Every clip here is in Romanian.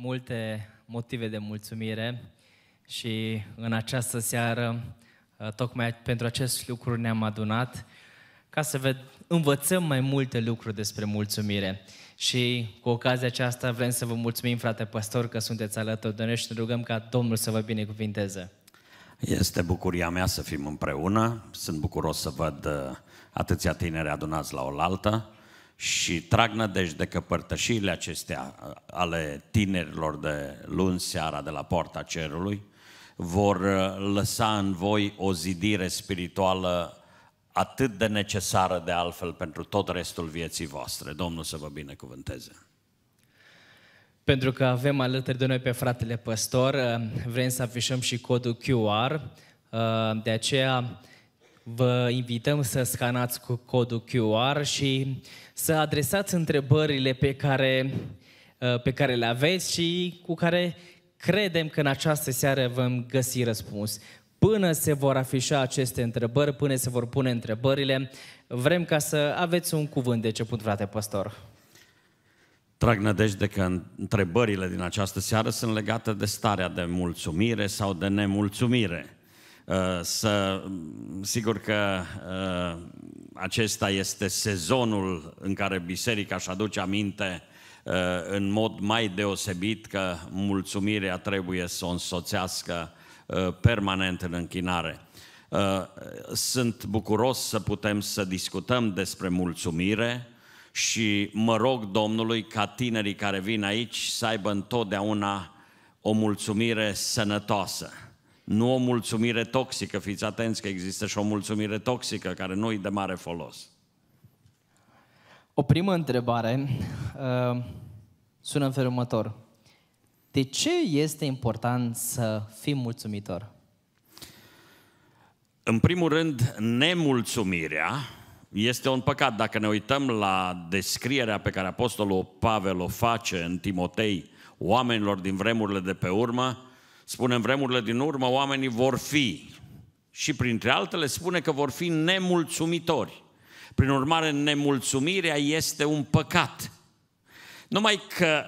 multe motive de mulțumire și în această seară, uh, tocmai pentru acest lucru ne-am adunat ca să ved- învățăm mai multe lucruri despre mulțumire. Și cu ocazia aceasta vrem să vă mulțumim, frate pastor că sunteți alături de noi și ne rugăm ca Domnul să vă binecuvinteze. Este bucuria mea să fim împreună. Sunt bucuros să văd uh, atâția tineri adunați la oaltă și trag nădejde că părtășirile acestea ale tinerilor de luni seara de la poarta cerului vor lăsa în voi o zidire spirituală atât de necesară de altfel pentru tot restul vieții voastre. Domnul să vă binecuvânteze! Pentru că avem alături de noi pe fratele păstor, vrem să afișăm și codul QR, de aceea vă invităm să scanați cu codul QR și să adresați întrebările pe care, uh, pe care le aveți și cu care credem că în această seară vom găsi răspuns. Până se vor afișa aceste întrebări, până se vor pune întrebările, vrem ca să aveți un cuvânt de început, frate pastor. Trag nădejde că întrebările din această seară sunt legate de starea de mulțumire sau de nemulțumire. Uh, să, mm, sigur că uh, acesta este sezonul în care biserica își aduce aminte uh, în mod mai deosebit că mulțumirea trebuie să o însoțească permanent în închinare. Sunt bucuros să putem să discutăm despre mulțumire și mă rog Domnului ca tinerii care vin aici să aibă întotdeauna o mulțumire sănătoasă nu o mulțumire toxică, fiți atenți că există și o mulțumire toxică care nu i de mare folos. O primă întrebare uh, sună în felul următor. De ce este important să fim mulțumitor? În primul rând, nemulțumirea este un păcat. Dacă ne uităm la descrierea pe care Apostolul Pavel o face în Timotei oamenilor din vremurile de pe urmă, spune în vremurile din urmă, oamenii vor fi. Și printre altele spune că vor fi nemulțumitori. Prin urmare, nemulțumirea este un păcat. Numai că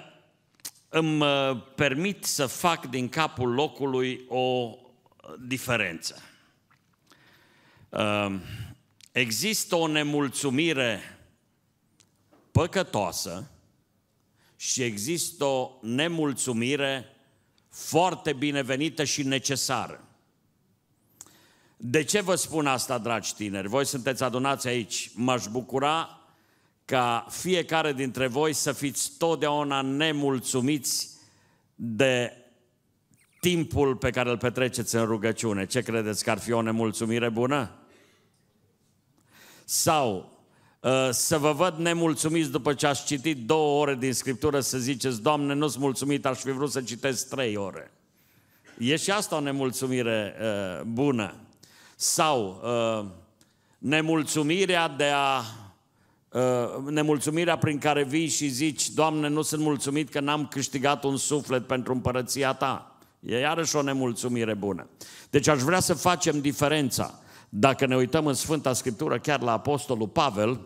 îmi uh, permit să fac din capul locului o uh, diferență. Uh, există o nemulțumire păcătoasă și există o nemulțumire foarte binevenită și necesară. De ce vă spun asta, dragi tineri? Voi sunteți adunați aici. M-aș bucura ca fiecare dintre voi să fiți totdeauna nemulțumiți de timpul pe care îl petreceți în rugăciune. Ce credeți că ar fi o nemulțumire bună? Sau Uh, să vă văd nemulțumiți după ce ați citit două ore din Scriptură să ziceți, Doamne, nu-s mulțumit, aș fi vrut să citesc trei ore. E și asta o nemulțumire uh, bună. Sau uh, nemulțumirea de a uh, nemulțumirea prin care vii și zici, Doamne, nu sunt mulțumit că n-am câștigat un suflet pentru împărăția Ta. E iarăși o nemulțumire bună. Deci aș vrea să facem diferența. Dacă ne uităm în Sfânta Scriptură, chiar la Apostolul Pavel,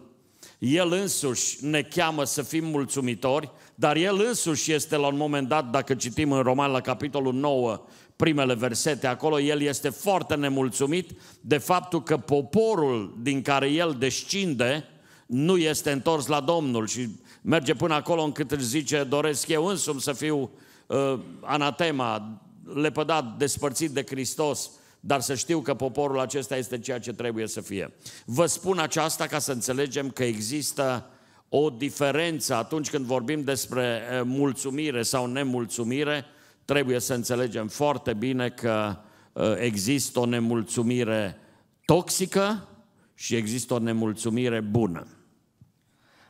el însuși ne cheamă să fim mulțumitori, dar El însuși este la un moment dat, dacă citim în Roman la capitolul 9, primele versete acolo, el este foarte nemulțumit de faptul că poporul din care el descinde nu este întors la Domnul și merge până acolo încât își zice doresc eu însumi să fiu uh, anatema, lepădat, despărțit de Hristos. Dar să știu că poporul acesta este ceea ce trebuie să fie. Vă spun aceasta ca să înțelegem că există o diferență atunci când vorbim despre eh, mulțumire sau nemulțumire, trebuie să înțelegem foarte bine că eh, există o nemulțumire toxică și există o nemulțumire bună.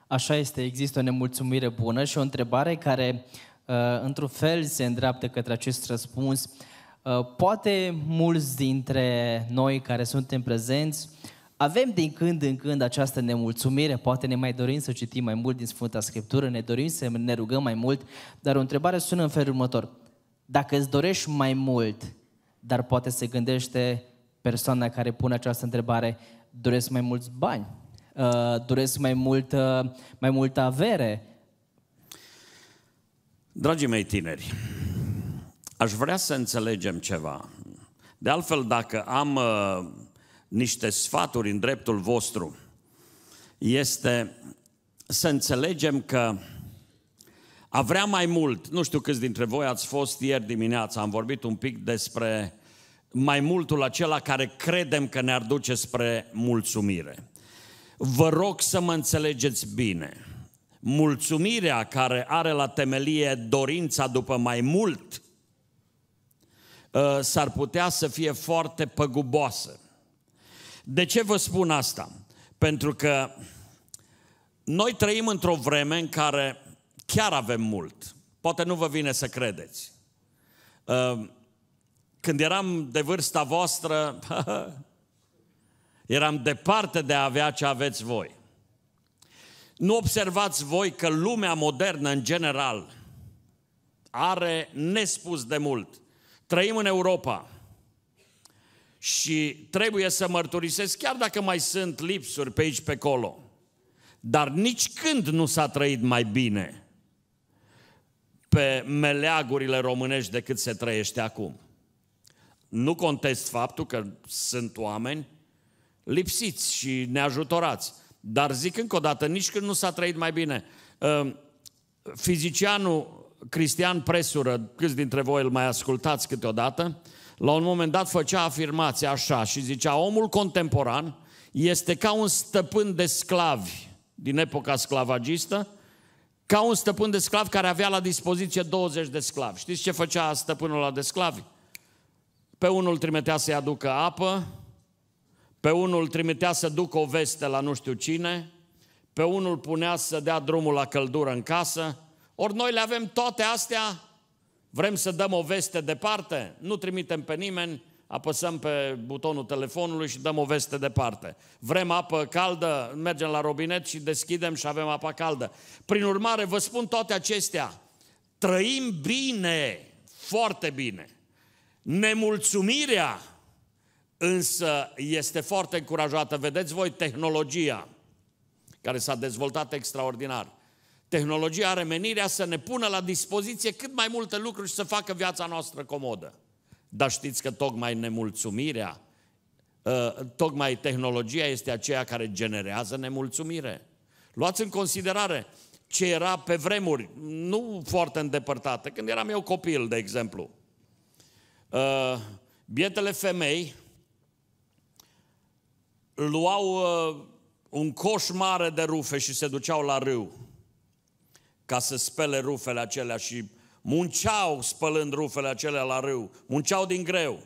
Așa este, există o nemulțumire bună și o întrebare care, eh, într-un fel, se îndreaptă către acest răspuns. Uh, poate mulți dintre noi care suntem prezenți avem din când în când această nemulțumire, poate ne mai dorim să citim mai mult din Sfânta Scriptură, ne dorim să ne rugăm mai mult, dar o întrebare sună în felul următor. Dacă îți dorești mai mult, dar poate se gândește persoana care pune această întrebare, doresc mai mulți bani, uh, doresc mai mult, uh, mai multă avere. Dragii mei tineri, aș vrea să înțelegem ceva. De altfel, dacă am uh, niște sfaturi în dreptul vostru, este să înțelegem că a vrea mai mult, nu știu câți dintre voi ați fost ieri dimineața, am vorbit un pic despre mai multul acela care credem că ne-ar duce spre mulțumire. Vă rog să mă înțelegeți bine. Mulțumirea care are la temelie dorința după mai mult Uh, s-ar putea să fie foarte păguboasă. De ce vă spun asta? Pentru că noi trăim într-o vreme în care chiar avem mult. Poate nu vă vine să credeți. Uh, când eram de vârsta voastră, eram departe de a avea ce aveți voi. Nu observați voi că lumea modernă, în general, are nespus de mult. Trăim în Europa și trebuie să mărturisesc, chiar dacă mai sunt lipsuri pe aici, pe acolo, dar nici când nu s-a trăit mai bine pe meleagurile românești decât se trăiește acum. Nu contest faptul că sunt oameni lipsiți și neajutorați, dar zic încă o dată, nici când nu s-a trăit mai bine. Ă, fizicianul Cristian Presură, câți dintre voi îl mai ascultați câteodată, la un moment dat făcea afirmația așa și zicea, omul contemporan este ca un stăpân de sclavi din epoca sclavagistă, ca un stăpân de sclavi care avea la dispoziție 20 de sclavi. Știți ce făcea stăpânul la de sclavi? Pe unul trimitea să-i aducă apă, pe unul trimitea să ducă o veste la nu știu cine, pe unul punea să dea drumul la căldură în casă, ori noi le avem toate astea, vrem să dăm o veste departe, nu trimitem pe nimeni, apăsăm pe butonul telefonului și dăm o veste departe. Vrem apă caldă, mergem la robinet și deschidem și avem apa caldă. Prin urmare, vă spun toate acestea. Trăim bine, foarte bine. Nemulțumirea însă este foarte încurajată. Vedeți voi tehnologia care s-a dezvoltat extraordinar. Tehnologia are menirea să ne pună la dispoziție cât mai multe lucruri și să facă viața noastră comodă. Dar știți că tocmai nemulțumirea, ă, tocmai tehnologia este aceea care generează nemulțumire. Luați în considerare ce era pe vremuri, nu foarte îndepărtate, când eram eu copil, de exemplu. Ă, bietele femei luau ă, un coș mare de rufe și se duceau la râu ca să spele rufele acelea și munceau spălând rufele acelea la râu, munceau din greu.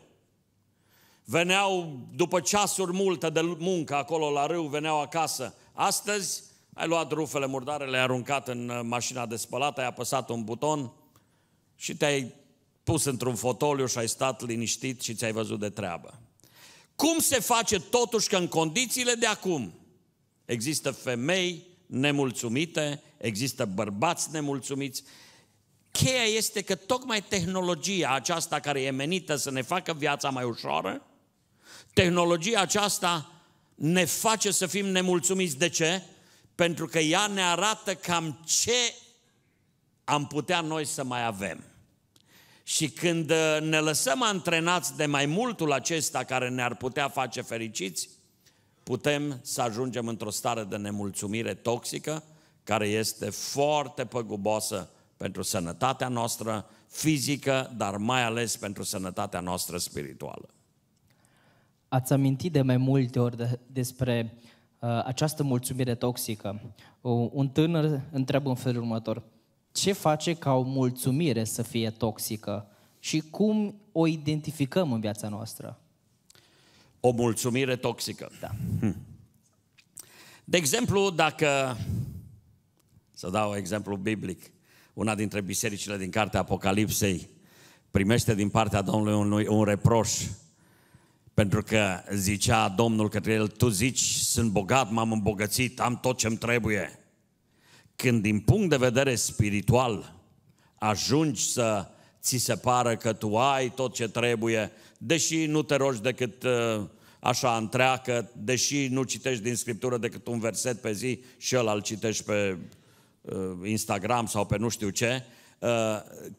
Veneau după ceasuri multe de muncă acolo la râu, veneau acasă. Astăzi ai luat rufele murdare, le-ai aruncat în uh, mașina de spălat, ai apăsat un buton și te-ai pus într-un fotoliu și ai stat liniștit și ți-ai văzut de treabă. Cum se face totuși că în condițiile de acum există femei nemulțumite, există bărbați nemulțumiți. Cheia este că tocmai tehnologia aceasta care e menită să ne facă viața mai ușoară, tehnologia aceasta ne face să fim nemulțumiți. De ce? Pentru că ea ne arată cam ce am putea noi să mai avem. Și când uh, ne lăsăm antrenați de mai multul acesta care ne-ar putea face fericiți, putem să ajungem într-o stare de nemulțumire toxică care este foarte păgubosă pentru sănătatea noastră fizică, dar mai ales pentru sănătatea noastră spirituală. Ați amintit de mai multe ori de, despre uh, această mulțumire toxică. un tânăr întreabă în felul următor, ce face ca o mulțumire să fie toxică și cum o identificăm în viața noastră? O mulțumire toxică. Da. Hm. De exemplu, dacă să dau exemplu biblic. Una dintre bisericile din cartea Apocalipsei primește din partea Domnului un, un reproș pentru că zicea Domnul către el, tu zici, sunt bogat, m-am îmbogățit, am tot ce-mi trebuie. Când din punct de vedere spiritual ajungi să ți se pară că tu ai tot ce trebuie, deși nu te rogi decât uh, așa întreacă, deși nu citești din Scriptură decât un verset pe zi și ăla îl citești pe Uh, Instagram sau pe nu știu ce, uh,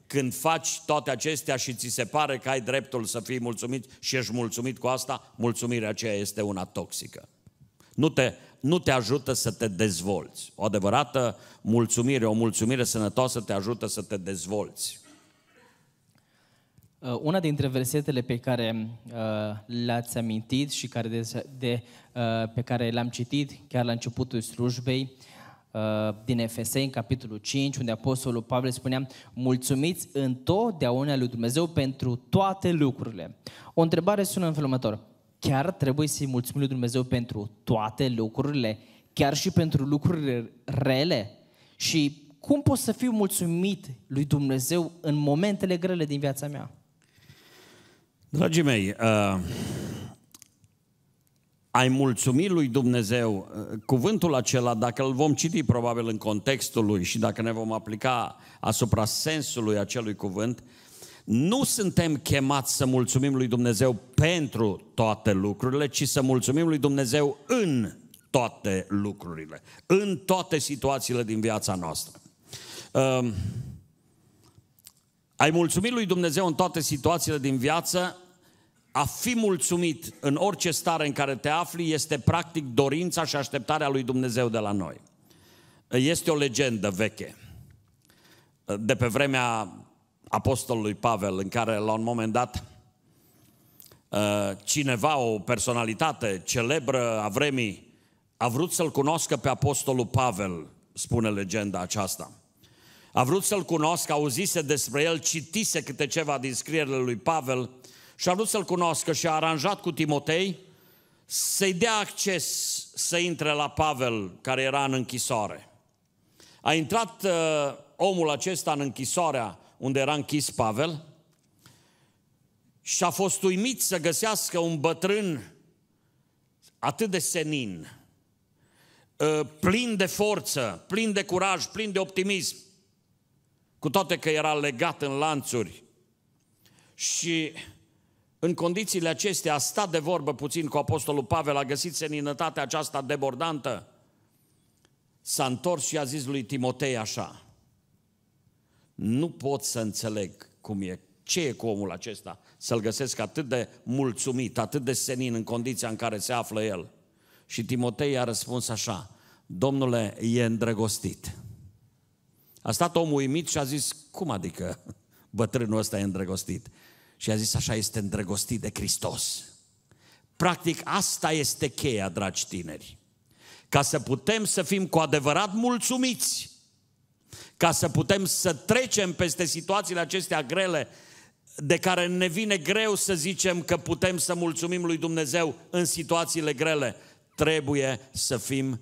când faci toate acestea și ți se pare că ai dreptul să fii mulțumit și ești mulțumit cu asta, mulțumirea aceea este una toxică. Nu te, nu te ajută să te dezvolți. O adevărată mulțumire, o mulțumire sănătoasă te ajută să te dezvolți. Uh, una dintre versetele pe care uh, le-ați amintit și care de, de, uh, pe care le-am citit chiar la începutul slujbei uh, Uh, din Efesei, în capitolul 5, unde Apostolul Pavel spunea Mulțumiți întotdeauna lui Dumnezeu pentru toate lucrurile. O întrebare sună în felul următor. Chiar trebuie să-i mulțumim lui Dumnezeu pentru toate lucrurile? Chiar și pentru lucrurile rele? Și cum pot să fiu mulțumit lui Dumnezeu în momentele grele din viața mea? Dragii mei, uh ai mulțumi lui Dumnezeu, uh, cuvântul acela, dacă îl vom citi probabil în contextul lui și dacă ne vom aplica asupra sensului acelui cuvânt, nu suntem chemați să mulțumim lui Dumnezeu pentru toate lucrurile, ci să mulțumim lui Dumnezeu în toate lucrurile, în toate situațiile din viața noastră. Uh, ai mulțumit lui Dumnezeu în toate situațiile din viață, a fi mulțumit în orice stare în care te afli este practic dorința și așteptarea lui Dumnezeu de la noi. Este o legendă veche de pe vremea apostolului Pavel, în care la un moment dat ă, cineva, o personalitate celebră a vremii, a vrut să-l cunoască pe apostolul Pavel, spune legenda aceasta. A vrut să-l cunoască, auzise despre el, citise câte ceva din scrierile lui Pavel și a vrut să-l cunoască și a aranjat cu Timotei să-i dea acces să intre la Pavel, care era în închisoare. A intrat uh, omul acesta în închisoarea unde era închis Pavel și a fost uimit să găsească un bătrân atât de senin, uh, plin de forță, plin de curaj, plin de optimism, cu toate că era legat în lanțuri. Și în condițiile acestea a stat de vorbă puțin cu Apostolul Pavel, a găsit seninătatea aceasta debordantă, s-a întors și a zis lui Timotei așa, nu pot să înțeleg cum e, ce e cu omul acesta, să-l găsesc atât de mulțumit, atât de senin în condiția în care se află el. Și Timotei a răspuns așa, domnule, e îndrăgostit. A stat omul uimit și a zis, cum adică bătrânul ăsta e îndrăgostit? Și a zis așa, este îndrăgostit de Hristos. Practic asta este cheia, dragi tineri. Ca să putem să fim cu adevărat mulțumiți, ca să putem să trecem peste situațiile acestea grele, de care ne vine greu să zicem că putem să mulțumim lui Dumnezeu în situațiile grele, trebuie să fim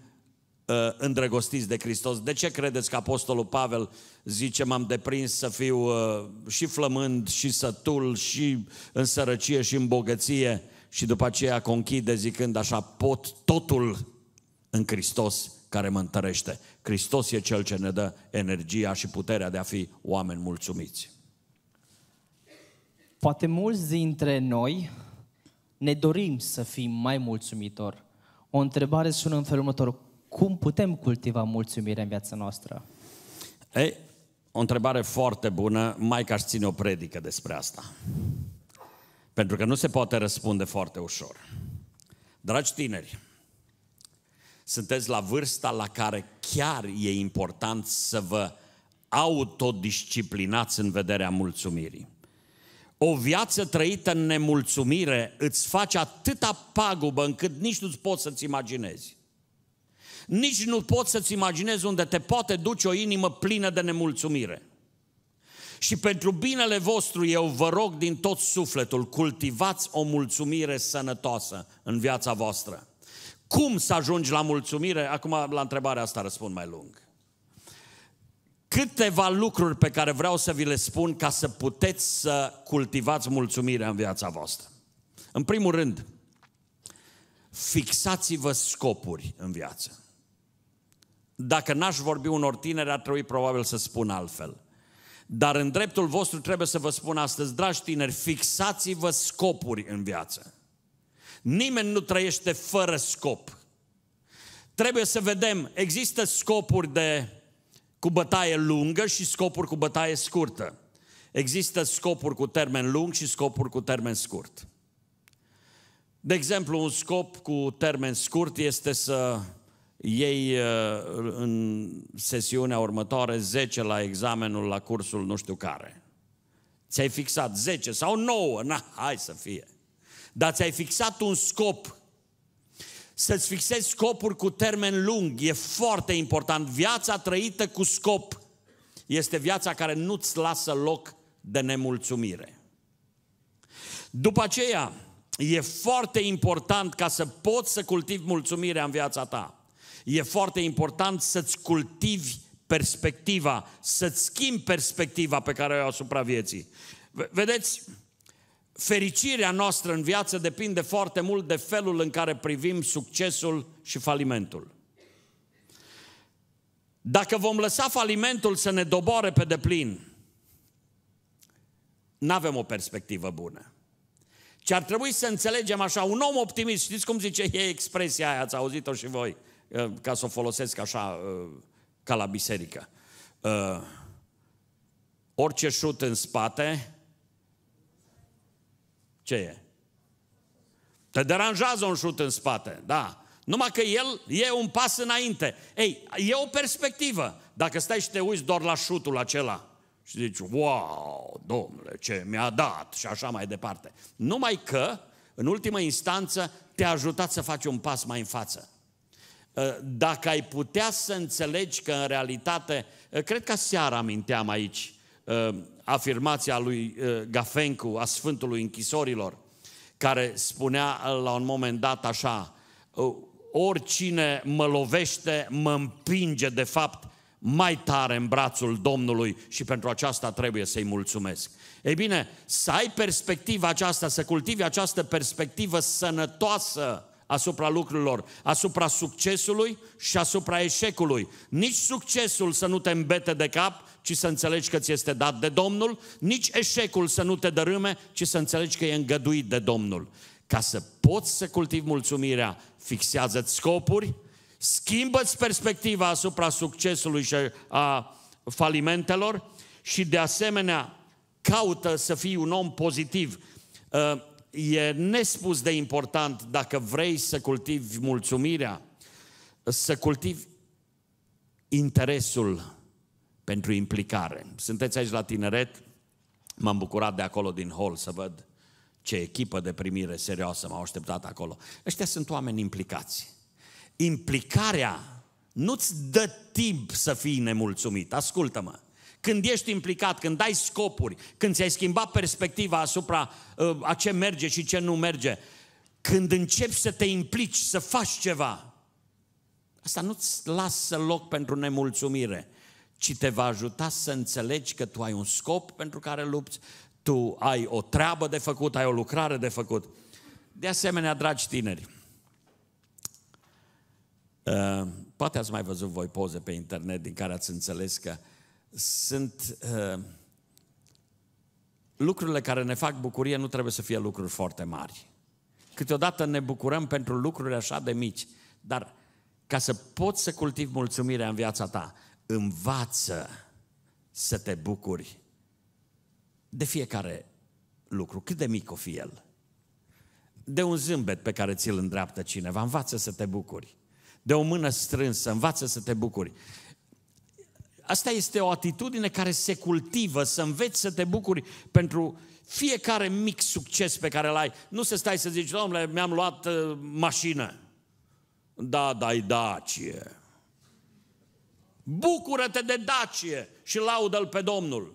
uh, îndrăgostiți de Hristos. De ce credeți că Apostolul Pavel zice m-am deprins să fiu uh, și flămând, și sătul, și în sărăcie, și în bogăție și după aceea conchide zicând așa pot totul în Hristos care mă întărește. Hristos e Cel ce ne dă energia și puterea de a fi oameni mulțumiți. Poate mulți dintre noi ne dorim să fim mai mulțumitori. O întrebare sună în felul următor. Cum putem cultiva mulțumirea în viața noastră? Ei, o întrebare foarte bună, mai că aș ține o predică despre asta. Pentru că nu se poate răspunde foarte ușor. Dragi tineri, sunteți la vârsta la care chiar e important să vă autodisciplinați în vederea mulțumirii. O viață trăită în nemulțumire îți face atâta pagubă încât nici nu-ți poți să-ți imaginezi nici nu poți să-ți imaginezi unde te poate duce o inimă plină de nemulțumire. Și pentru binele vostru eu vă rog din tot sufletul, cultivați o mulțumire sănătoasă în viața voastră. Cum să ajungi la mulțumire? Acum la întrebarea asta răspund mai lung. Câteva lucruri pe care vreau să vi le spun ca să puteți să cultivați mulțumirea în viața voastră. În primul rând, fixați-vă scopuri în viață. Dacă n-aș vorbi unor tineri, ar trebui probabil să spun altfel. Dar în dreptul vostru trebuie să vă spun astăzi, dragi tineri, fixați-vă scopuri în viață. Nimeni nu trăiește fără scop. Trebuie să vedem, există scopuri de, cu bătaie lungă și scopuri cu bătaie scurtă. Există scopuri cu termen lung și scopuri cu termen scurt. De exemplu, un scop cu termen scurt este să ei uh, în sesiunea următoare 10 la examenul la cursul nu știu care. Ți-ai fixat 10 sau 9, na, hai să fie. Dar ți-ai fixat un scop. Să-ți fixezi scopuri cu termen lung e foarte important. Viața trăită cu scop este viața care nu-ți lasă loc de nemulțumire. După aceea, e foarte important ca să poți să cultivi mulțumirea în viața ta e foarte important să-ți cultivi perspectiva, să-ți schimbi perspectiva pe care o ai asupra vieții. Vedeți, fericirea noastră în viață depinde foarte mult de felul în care privim succesul și falimentul. Dacă vom lăsa falimentul să ne doboare pe deplin, nu avem o perspectivă bună. Ce ar trebui să înțelegem așa, un om optimist, știți cum zice e expresia aia, ați auzit-o și voi, Eh, ca să o folosesc așa, eh, ca la biserică. Eh, orice șut în spate, ce e? Te deranjează un șut în spate, da. Numai că el e un pas înainte. Ei, e o perspectivă. Dacă stai și te uiți doar la șutul acela și zici, wow, domnule, ce mi-a dat și așa mai departe. Numai că, în ultimă instanță, te-a ajutat să faci un pas mai în față. Ă, dacă ai putea să înțelegi că în realitate, ă, cred că seara aminteam aici ă, afirmația lui Gafencu, a Sfântului Închisorilor, care spunea la un moment dat așa, oricine mă lovește, mă împinge de fapt mai tare în brațul Domnului și pentru aceasta trebuie să-i mulțumesc. Ei bine, să ai perspectiva aceasta, să cultivi această perspectivă sănătoasă asupra lucrurilor, asupra succesului și asupra eșecului. Nici succesul să nu te îmbete de cap, ci să înțelegi că ți este dat de Domnul, nici eșecul să nu te dărâme, ci să înțelegi că e îngăduit de Domnul. Ca să poți să cultivi mulțumirea, fixează-ți scopuri, schimbă-ți perspectiva asupra succesului și a falimentelor și de asemenea caută să fii un om pozitiv. Ă, e nespus de important dacă vrei să cultivi mulțumirea, să cultivi interesul pentru implicare. Sunteți aici la tineret, m-am bucurat de acolo din hol să văd ce echipă de primire serioasă m-au așteptat acolo. Ăștia sunt oameni implicați. Implicarea nu-ți dă timp să fii nemulțumit, ascultă-mă. Când ești implicat, când dai scopuri, când ți-ai schimbat perspectiva asupra uh, a ce merge și ce nu merge, când începi să te implici, să faci ceva, asta nu-ți lasă loc pentru nemulțumire, ci te va ajuta să înțelegi că tu ai un scop pentru care lupți, tu ai o treabă de făcut, ai o lucrare de făcut. De asemenea, dragi tineri, uh, poate ați mai văzut voi poze pe internet din care ați înțeles că uh, sunt uh, lucrurile care ne fac bucurie nu trebuie să fie lucruri foarte mari. Câteodată ne bucurăm pentru lucruri așa de mici, dar ca să poți să cultivi mulțumirea în viața ta, învață să te bucuri de fiecare lucru, cât de mic o fi el. De un zâmbet pe care ți-l îndreaptă cineva, învață să te bucuri. De o mână strânsă, învață să te bucuri. Asta este o atitudine care se cultivă, să înveți să te bucuri pentru fiecare mic succes pe care îl ai. Nu să stai să zici, domnule, mi-am luat uh, mașină. Da, dai Dacie. Bucură-te de Dacie și laudă-L pe Domnul.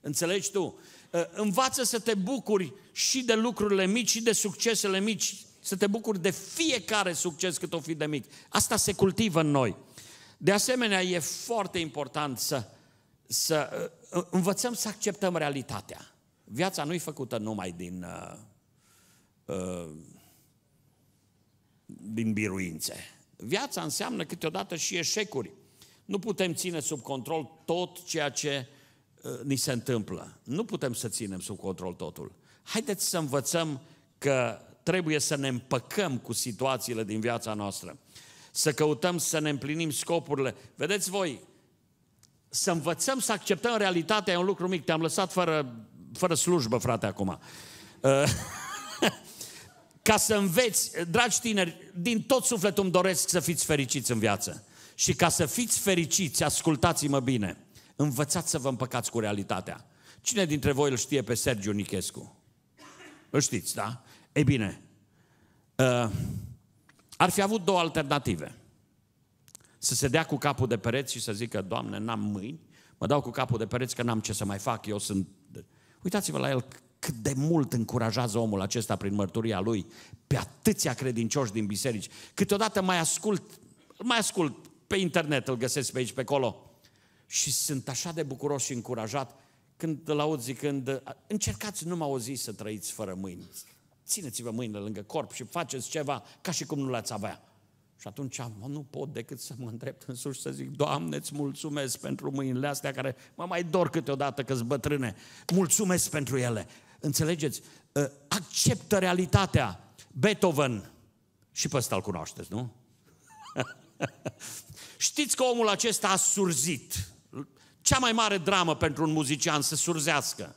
Înțelegi tu? Uh, învață să te bucuri și de lucrurile mici și de succesele mici, să te bucuri de fiecare succes cât o fi de mic. Asta se cultivă în noi. De asemenea, e foarte important să, să uh, învățăm să acceptăm realitatea. Viața nu e făcută numai din, uh, uh, din biruințe. Viața înseamnă câteodată și eșecuri. Nu putem ține sub control tot ceea ce uh, ni se întâmplă. Nu putem să ținem sub control totul. Haideți să învățăm că trebuie să ne împăcăm cu situațiile din viața noastră să căutăm să ne împlinim scopurile. Vedeți voi, să învățăm să acceptăm realitatea e un lucru mic. Te-am lăsat fără, fără slujbă, frate, acum. Uh, ca să înveți, dragi tineri, din tot sufletul îmi doresc să fiți fericiți în viață. Și ca să fiți fericiți, ascultați-mă bine, învățați să vă împăcați cu realitatea. Cine dintre voi îl știe pe Sergiu Nichescu? Îl știți, da? Ei bine, uh, ar fi avut două alternative. Să se dea cu capul de pereți și să zică, Doamne, n-am mâini, mă dau cu capul de pereți că n-am ce să mai fac, eu sunt... Uitați-vă la el cât de mult încurajează omul acesta prin mărturia lui pe atâția credincioși din biserici. Câteodată mai ascult, mai ascult pe internet, îl găsesc pe aici, pe acolo. Și sunt așa de bucuros și încurajat când îl aud zicând, încercați numai o zi să trăiți fără mâini țineți-vă mâinile lângă corp și faceți ceva ca și cum nu l-ați avea. Și atunci mă, nu pot decât să mă îndrept în sus și să zic, Doamne, îți mulțumesc pentru mâinile astea care mă mai dor câteodată că-s bătrâne. Mulțumesc pentru ele. Înțelegeți? Ă, acceptă realitatea. Beethoven, și pe ăsta îl cunoașteți, nu? Știți că omul acesta a surzit. Cea mai mare dramă pentru un muzician să surzească.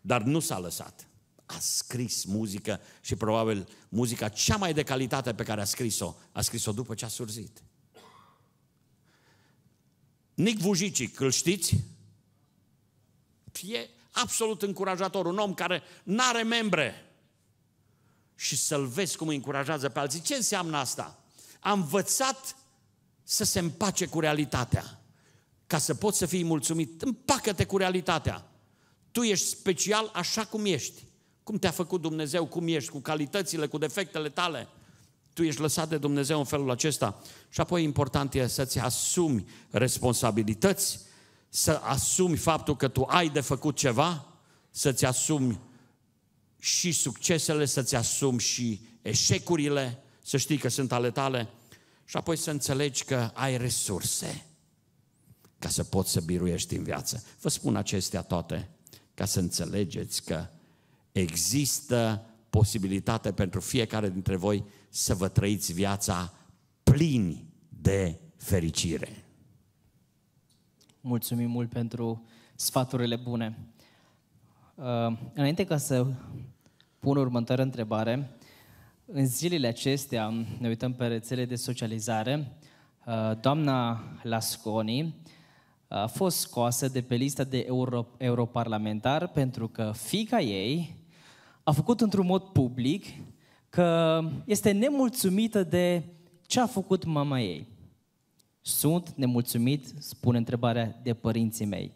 Dar nu s-a lăsat a scris muzică și probabil muzica cea mai de calitate pe care a scris-o, a scris-o după ce a surzit. Nic Vujicic, îl știți? E absolut încurajator, un om care n-are membre. Și să-l vezi cum îi încurajează pe alții. Ce înseamnă asta? A învățat să se împace cu realitatea. Ca să poți să fii mulțumit, împacă-te cu realitatea. Tu ești special așa cum ești. Cum te-a făcut Dumnezeu, cum ești, cu calitățile, cu defectele tale. Tu ești lăsat de Dumnezeu în felul acesta. Și apoi important e să-ți asumi responsabilități, să asumi faptul că tu ai de făcut ceva, să-ți asumi și succesele, să-ți asumi și eșecurile, să știi că sunt ale tale și apoi să înțelegi că ai resurse ca să poți să biruiești în viață. Vă spun acestea toate ca să înțelegeți că există posibilitate pentru fiecare dintre voi să vă trăiți viața plini de fericire. Mulțumim mult pentru sfaturile bune. Uh, înainte ca să pun următoarea întrebare, în zilele acestea ne uităm pe rețele de socializare. Uh, doamna Lasconi a fost scoasă de pe lista de europarlamentar pentru că fica ei a făcut într-un mod public că este nemulțumită de ce a făcut mama ei. Sunt nemulțumit, spune întrebarea, de părinții mei.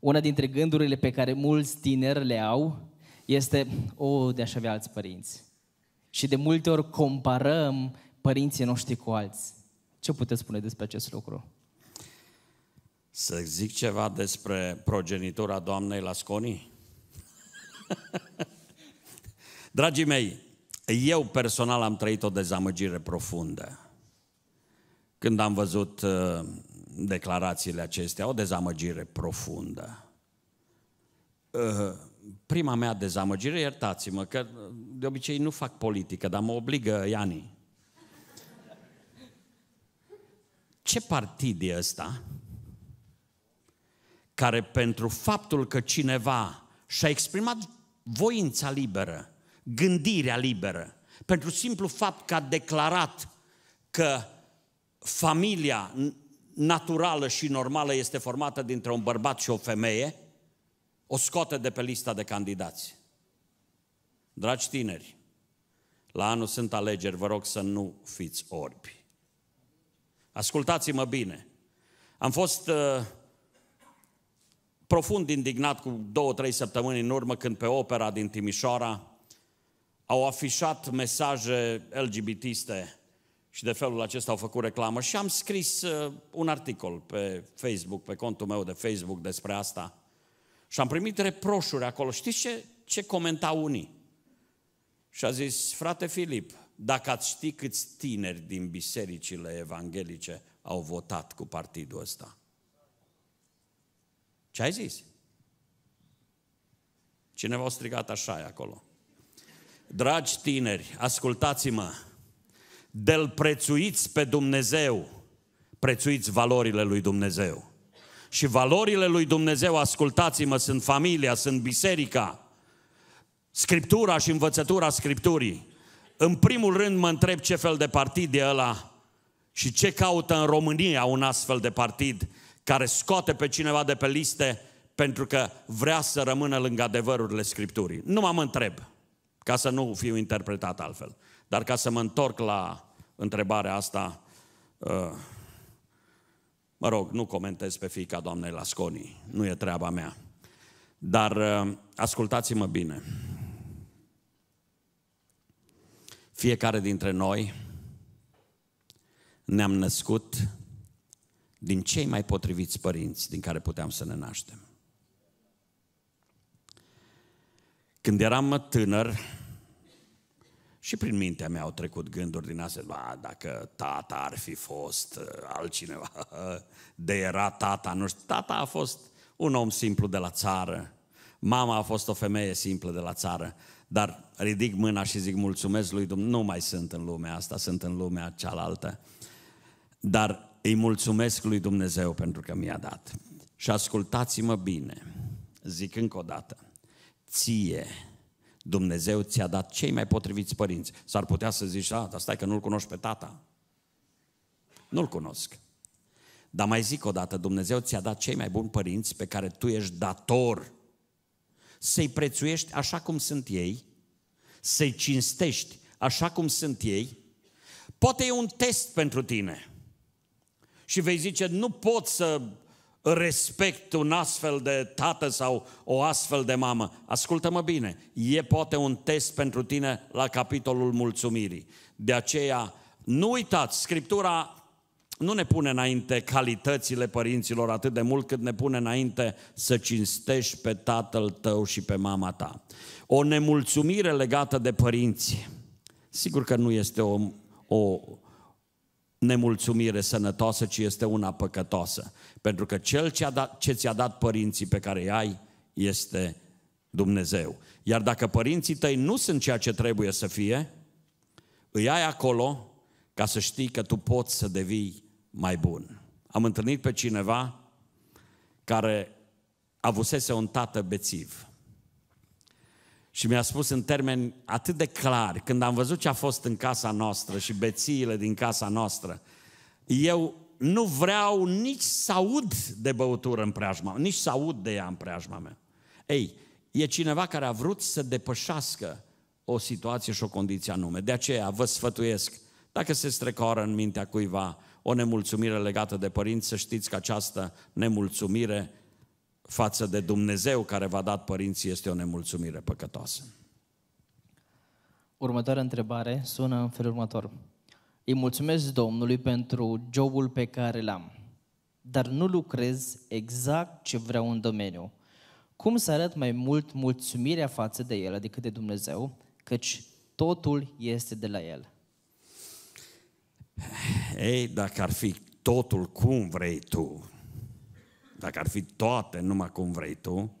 Una dintre gândurile pe care mulți tineri le au este, o, oh, de aș avea alți părinți. Și de multe ori comparăm părinții noștri cu alți. Ce puteți spune despre acest lucru? Să zic ceva despre progenitura doamnei Lasconi? Dragii mei, eu personal am trăit o dezamăgire profundă când am văzut uh, declarațiile acestea, o dezamăgire profundă. Uh, prima mea dezamăgire, iertați-mă, că uh, de obicei nu fac politică, dar mă obligă Iani. Ce partid e ăsta care pentru faptul că cineva și-a exprimat voința liberă gândirea liberă. Pentru simplu fapt că a declarat că familia naturală și normală este formată dintre un bărbat și o femeie, o scoate de pe lista de candidați. Dragi tineri, la anul sunt alegeri, vă rog să nu fiți orbi. Ascultați-mă bine. Am fost uh, profund indignat cu două, trei săptămâni în urmă când pe opera din Timișoara au afișat mesaje LGBTiste și de felul acesta au făcut reclamă și am scris uh, un articol pe Facebook, pe contul meu de Facebook despre asta și am primit reproșuri acolo. Știți ce, ce comentau unii? Și a zis, frate Filip, dacă ați ști câți tineri din bisericile evanghelice au votat cu partidul ăsta. Ce ai zis? Cineva a strigat așa acolo. Dragi tineri, ascultați-mă, del prețuiți pe Dumnezeu, prețuiți valorile lui Dumnezeu. Și valorile lui Dumnezeu, ascultați-mă, sunt familia, sunt biserica, scriptura și învățătura scripturii. În primul rând mă întreb ce fel de partid e ăla și ce caută în România un astfel de partid care scoate pe cineva de pe liste pentru că vrea să rămână lângă adevărurile Scripturii. Nu mă întreb ca să nu fiu interpretat altfel. Dar ca să mă întorc la întrebarea asta, uh, mă rog, nu comentez pe fiica doamnei Lasconi, nu e treaba mea. Dar uh, ascultați-mă bine. Fiecare dintre noi ne-am născut din cei mai potriviți părinți din care puteam să ne naștem. Când eram tânăr, și prin mintea mea au trecut gânduri din astea, ba, dacă tata ar fi fost uh, altcineva, de era tata, nu știu, tata a fost un om simplu de la țară, mama a fost o femeie simplă de la țară, dar ridic mâna și zic mulțumesc lui Dumnezeu, nu mai sunt în lumea asta, sunt în lumea cealaltă, dar îi mulțumesc lui Dumnezeu pentru că mi-a dat. Și ascultați-mă bine, zic încă o dată, ție Dumnezeu ți-a dat cei mai potriviți părinți. S-ar putea să zici, a, dar stai că nu-l cunoști pe tata. Nu-l cunosc. Dar mai zic o dată, Dumnezeu ți-a dat cei mai buni părinți pe care tu ești dator să-i prețuiești așa cum sunt ei, să-i cinstești așa cum sunt ei. Poate e un test pentru tine. Și vei zice, nu pot să respect un astfel de tată sau o astfel de mamă. Ascultă-mă bine, e poate un test pentru tine la capitolul mulțumirii. De aceea, nu uitați, Scriptura nu ne pune înainte calitățile părinților atât de mult cât ne pune înainte să cinstești pe tatăl tău și pe mama ta. O nemulțumire legată de părinți, sigur că nu este o, o nemulțumire sănătoasă, ci este una păcătoasă. Pentru că cel ce, dat, ce ți-a dat părinții pe care ai este Dumnezeu. Iar dacă părinții tăi nu sunt ceea ce trebuie să fie, îi ai acolo ca să știi că tu poți să devii mai bun. Am întâlnit pe cineva care avusese un tată bețiv. Și mi-a spus în termeni atât de clari, când am văzut ce a fost în casa noastră și bețiile din casa noastră, eu nu vreau nici să aud de băutură în preajma, nici să aud de ea în preajma mea. Ei, e cineva care a vrut să depășească o situație și o condiție anume. De aceea vă sfătuiesc, dacă se strecoară în mintea cuiva o nemulțumire legată de părinți, să știți că această nemulțumire față de Dumnezeu care v-a dat părinții este o nemulțumire păcătoasă. Următoarea întrebare sună în felul următor. Îi mulțumesc Domnului pentru jobul pe care l-am, dar nu lucrez exact ce vreau în domeniu. Cum să arăt mai mult mulțumirea față de El, adică de Dumnezeu, căci totul este de la El? Ei, dacă ar fi totul cum vrei tu, dacă ar fi toate numai cum vrei tu,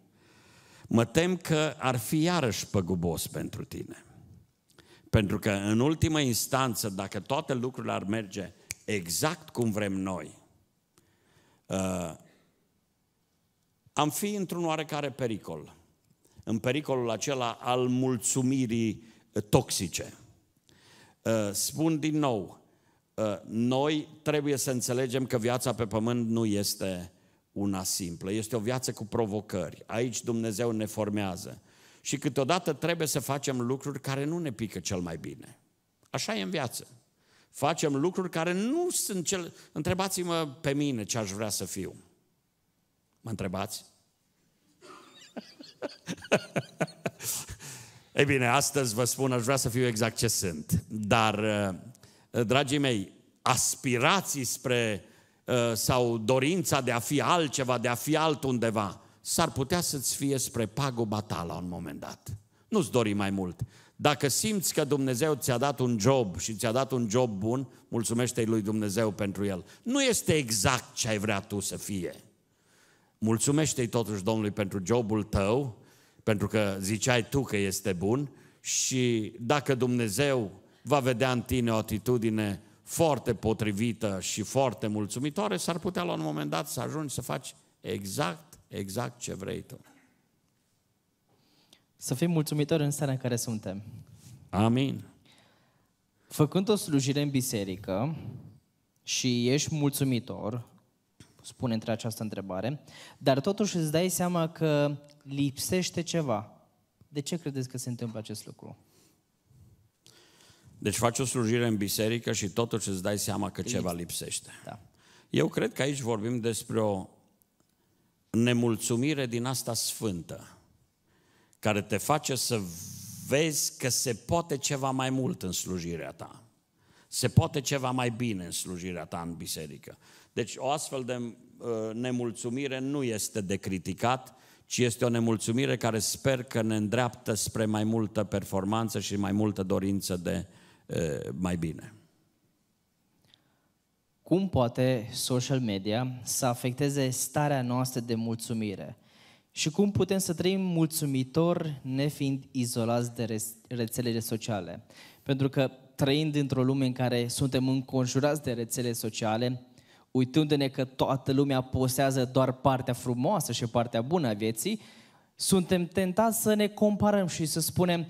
mă tem că ar fi iarăși păgubos pentru tine. Pentru că în ultimă instanță, dacă toate lucrurile ar merge exact cum vrem noi, uh, am fi într-un oarecare pericol. În pericolul acela al mulțumirii toxice. Uh, spun din nou, uh, noi trebuie să înțelegem că viața pe pământ nu este una simplă, este o viață cu provocări. Aici Dumnezeu ne formează și câteodată trebuie să facem lucruri care nu ne pică cel mai bine. Așa e în viață. Facem lucruri care nu sunt cel... Întrebați-mă pe mine ce aș vrea să fiu. Mă întrebați? Ei bine, astăzi vă spun, aș vrea să fiu exact ce sunt. Dar, uh, dragii mei, aspirații spre uh, sau dorința de a fi altceva, de a fi altundeva, s-ar putea să-ți fie spre paguba ta la un moment dat. Nu-ți dori mai mult. Dacă simți că Dumnezeu ți-a dat un job și ți-a dat un job bun, mulțumește lui Dumnezeu pentru el. Nu este exact ce ai vrea tu să fie. Mulțumește-i totuși Domnului pentru jobul tău, pentru că ziceai tu că este bun și dacă Dumnezeu va vedea în tine o atitudine foarte potrivită și foarte mulțumitoare, s-ar putea la un moment dat să ajungi să faci exact exact ce vrei tu. Să fim mulțumitori în starea în care suntem. Amin. Făcând o slujire în biserică și ești mulțumitor, spune între această întrebare, dar totuși îți dai seama că lipsește ceva. De ce credeți că se întâmplă acest lucru? Deci faci o slujire în biserică și totuși îți dai seama că ceva lipsește. Da. Eu cred că aici vorbim despre o nemulțumire din asta sfântă, care te face să vezi că se poate ceva mai mult în slujirea ta. Se poate ceva mai bine în slujirea ta în biserică. Deci o astfel de uh, nemulțumire nu este de criticat, ci este o nemulțumire care sper că ne îndreaptă spre mai multă performanță și mai multă dorință de uh, mai bine cum poate social media să afecteze starea noastră de mulțumire și cum putem să trăim mulțumitor nefiind izolați de rețelele sociale. Pentru că trăind într-o lume în care suntem înconjurați de rețele sociale, uitându-ne că toată lumea posează doar partea frumoasă și partea bună a vieții, suntem tentați să ne comparăm și să spunem,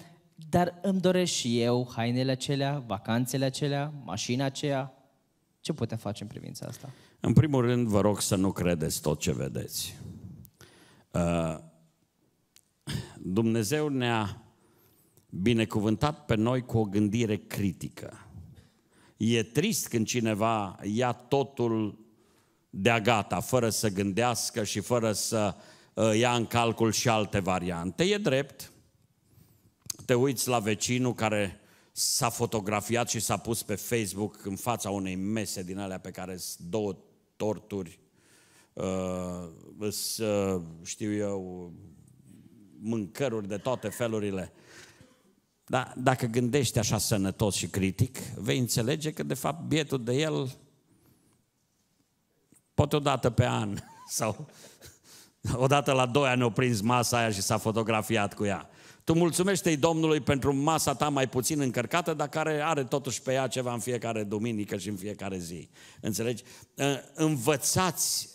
dar îmi doresc și eu hainele acelea, vacanțele acelea, mașina aceea, ce putem face în privința asta? În primul rând, vă rog să nu credeți tot ce vedeți. Uh, Dumnezeu ne-a binecuvântat pe noi cu o gândire critică. E trist când cineva ia totul de-a gata, fără să gândească și fără să uh, ia în calcul și alte variante. E drept. Te uiți la vecinul care s-a fotografiat și s-a pus pe Facebook în fața unei mese din alea pe care sunt două torturi, uh, îs, uh, știu eu, mâncăruri de toate felurile. Dar dacă gândești așa sănătos și critic, vei înțelege că de fapt bietul de el poate o dată pe an sau odată la doi ani o prins masa aia și s-a fotografiat cu ea. Tu mulțumește-i Domnului pentru masa ta mai puțin încărcată, dar care are totuși pe ea ceva în fiecare duminică și în fiecare zi. Înțelegi? Ă, învățați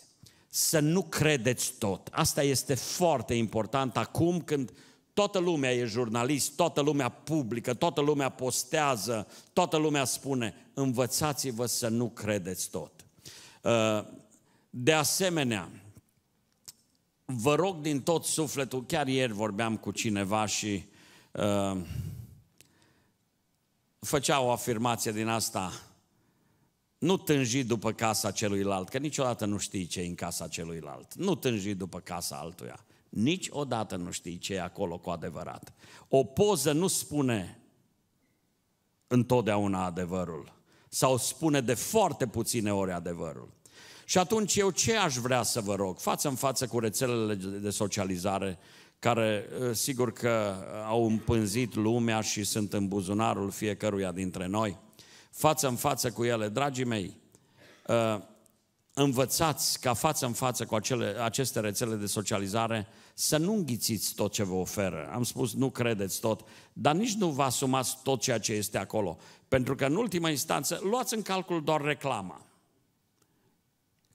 să nu credeți tot. Asta este foarte important acum când toată lumea e jurnalist, toată lumea publică, toată lumea postează, toată lumea spune, învățați-vă să nu credeți tot. Ă, de asemenea, vă rog din tot sufletul, chiar ieri vorbeam cu cineva și uh, făcea o afirmație din asta, nu tânji după casa celuilalt, că niciodată nu știi ce e în casa celuilalt. Nu tânji după casa altuia. Niciodată nu știi ce e acolo cu adevărat. O poză nu spune întotdeauna adevărul. Sau spune de foarte puține ori adevărul. Și atunci eu ce aș vrea să vă rog? Față în față cu rețelele de socializare, care ă, sigur că au împânzit lumea și sunt în buzunarul fiecăruia dintre noi, față în față cu ele, dragii mei, ă, învățați ca față în față cu acele, aceste rețele de socializare să nu înghițiți tot ce vă oferă. Am spus, nu credeți tot, dar nici nu vă asumați tot ceea ce este acolo. Pentru că, în ultima instanță, luați în calcul doar reclama.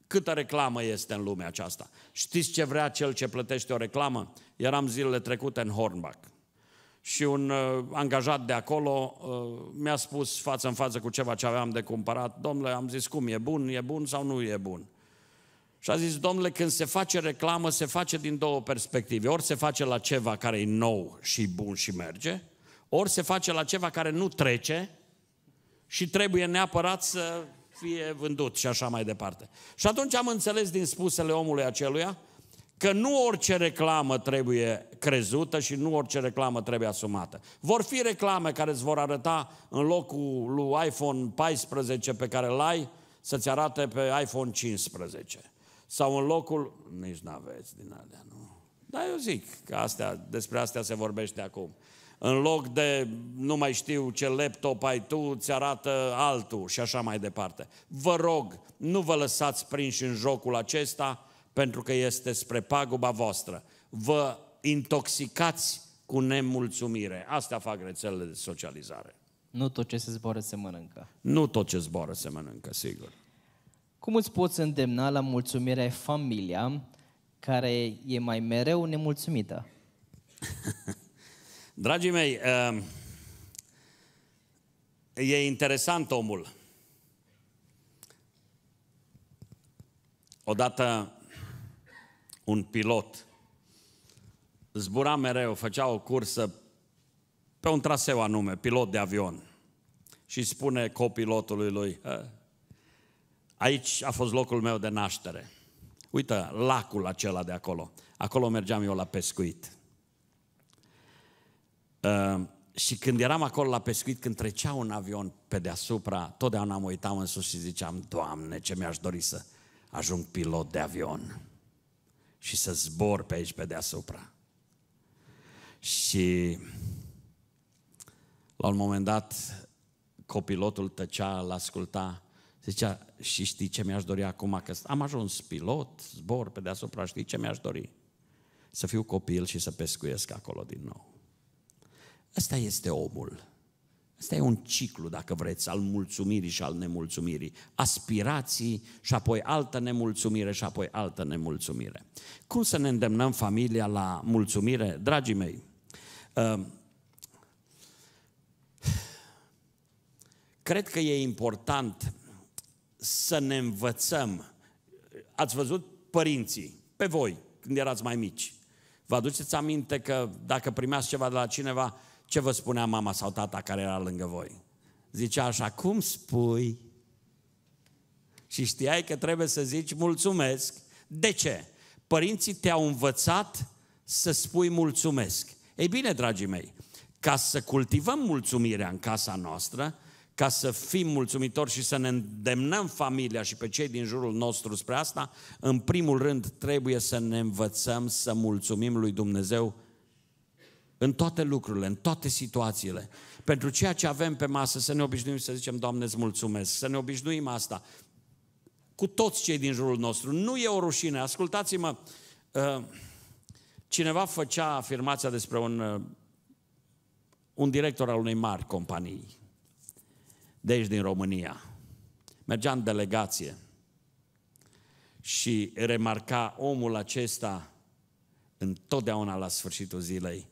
Câtă reclamă este în lumea aceasta? Știți ce vrea cel ce plătește o reclamă? Eram zilele trecute în Hornbach și un uh, angajat de acolo uh, mi-a spus față în față cu ceva ce aveam de cumpărat, domnule, am zis cum, e bun, e bun sau nu e bun? Și a zis, domnule, când se face reclamă, se face din două perspective. Ori se face la ceva care e nou și bun și merge, ori se face la ceva care nu trece și trebuie neapărat să fie vândut și așa mai departe. Și atunci am înțeles din spusele omului aceluia că nu orice reclamă trebuie crezută și nu orice reclamă trebuie asumată. Vor fi reclame care îți vor arăta în locul lui iPhone 14 pe care îl ai, să-ți arate pe iPhone 15. Sau în locul... Nici n-aveți din alea, nu? Dar eu zic că astea, despre astea se vorbește acum în loc de, nu mai știu ce laptop ai tu, îți arată altul și așa mai departe. Vă rog, nu vă lăsați prinși în jocul acesta, pentru că este spre paguba voastră. Vă intoxicați cu nemulțumire. Asta fac rețelele de socializare. Nu tot ce se zboară se mănâncă. Nu tot ce zboară se mănâncă, sigur. Cum îți poți îndemna la mulțumire familia care e mai mereu nemulțumită? Dragii mei, ehm, e interesant omul. Odată un pilot zbura mereu, făcea o cursă pe un traseu anume, pilot de avion. Și spune copilotului lui, ă, aici a fost locul meu de naștere. Uită, lacul acela de acolo. Acolo mergeam eu la pescuit. Ehm, și când eram acolo la pescuit, când trecea un avion pe deasupra, totdeauna mă uitam în sus și ziceam, Doamne, ce mi-aș dori să ajung pilot de avion și să zbor pe aici pe deasupra. Și la un moment dat, copilotul tăcea, l-asculta, zicea, și știi ce mi-aș dori acum? Că am ajuns pilot, zbor pe deasupra, știi ce mi-aș dori? Să fiu copil și să pescuiesc acolo din nou. Asta este omul. Asta e un ciclu, dacă vreți, al mulțumirii și al nemulțumirii. Aspirații și apoi altă nemulțumire și apoi altă nemulțumire. Cum să ne îndemnăm familia la mulțumire? Dragii mei, uh, cred că e important să ne învățăm. Ați văzut părinții, pe voi, când erați mai mici. Vă aduceți aminte că dacă primeați ceva de la cineva, ce vă spunea mama sau tata care era lângă voi? Zicea așa, cum spui? Și știai că trebuie să zici mulțumesc. De ce? Părinții te-au învățat să spui mulțumesc. Ei bine, dragii mei, ca să cultivăm mulțumirea în casa noastră, ca să fim mulțumitori și să ne îndemnăm familia și pe cei din jurul nostru spre asta, în primul rând trebuie să ne învățăm să mulțumim lui Dumnezeu în toate lucrurile, în toate situațiile. Pentru ceea ce avem pe masă, să ne obișnuim să zicem, Doamne, îți mulțumesc, să ne obișnuim asta cu toți cei din jurul nostru. Nu e o rușine. Ascultați-mă, ă, cineva făcea afirmația despre un, ă, un director al unei mari companii, de aici din România. Mergea în delegație și remarca omul acesta întotdeauna la sfârșitul zilei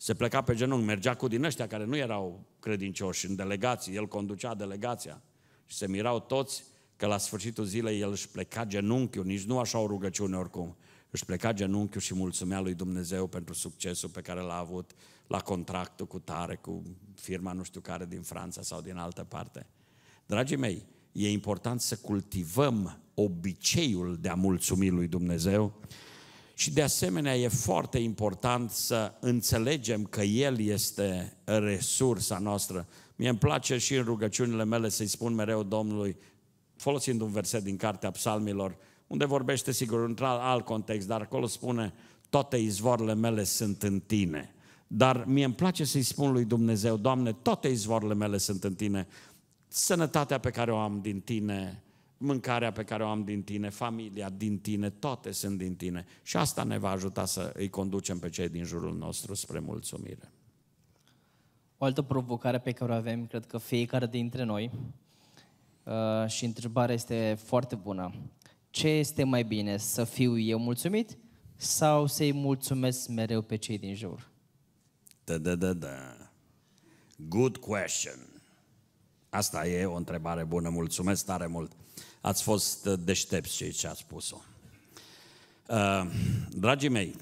se pleca pe genunchi, mergea cu din ăștia care nu erau credincioși în delegații, el conducea delegația și se mirau toți că la sfârșitul zilei el își pleca genunchiul, nici nu așa o rugăciune oricum, își pleca genunchiul și mulțumea lui Dumnezeu pentru succesul pe care l-a avut la contractul cu tare, cu firma nu știu care din Franța sau din altă parte. Dragii mei, e important să cultivăm obiceiul de a mulțumi lui Dumnezeu și de asemenea e foarte important să înțelegem că El este resursa noastră. Mie îmi place și în rugăciunile mele să-i spun mereu Domnului, folosind un verset din Cartea Psalmilor, unde vorbește sigur într-un alt context, dar acolo spune, toate izvoarele mele sunt în tine. Dar mie îmi place să-i spun lui Dumnezeu, Doamne, toate izvoarele mele sunt în tine. Sănătatea pe care o am din tine, mâncarea pe care o am din tine, familia din tine, toate sunt din tine. Și asta ne va ajuta să îi conducem pe cei din jurul nostru spre mulțumire. O altă provocare pe care o avem, cred că fiecare dintre noi, uh, și întrebarea este foarte bună. Ce este mai bine, să fiu eu mulțumit sau să-i mulțumesc mereu pe cei din jur? Da, da, da, da. Good question. Asta e o întrebare bună, mulțumesc tare mult ați fost uh, deștepți cei ce ați spus-o. Uh, dragii mei,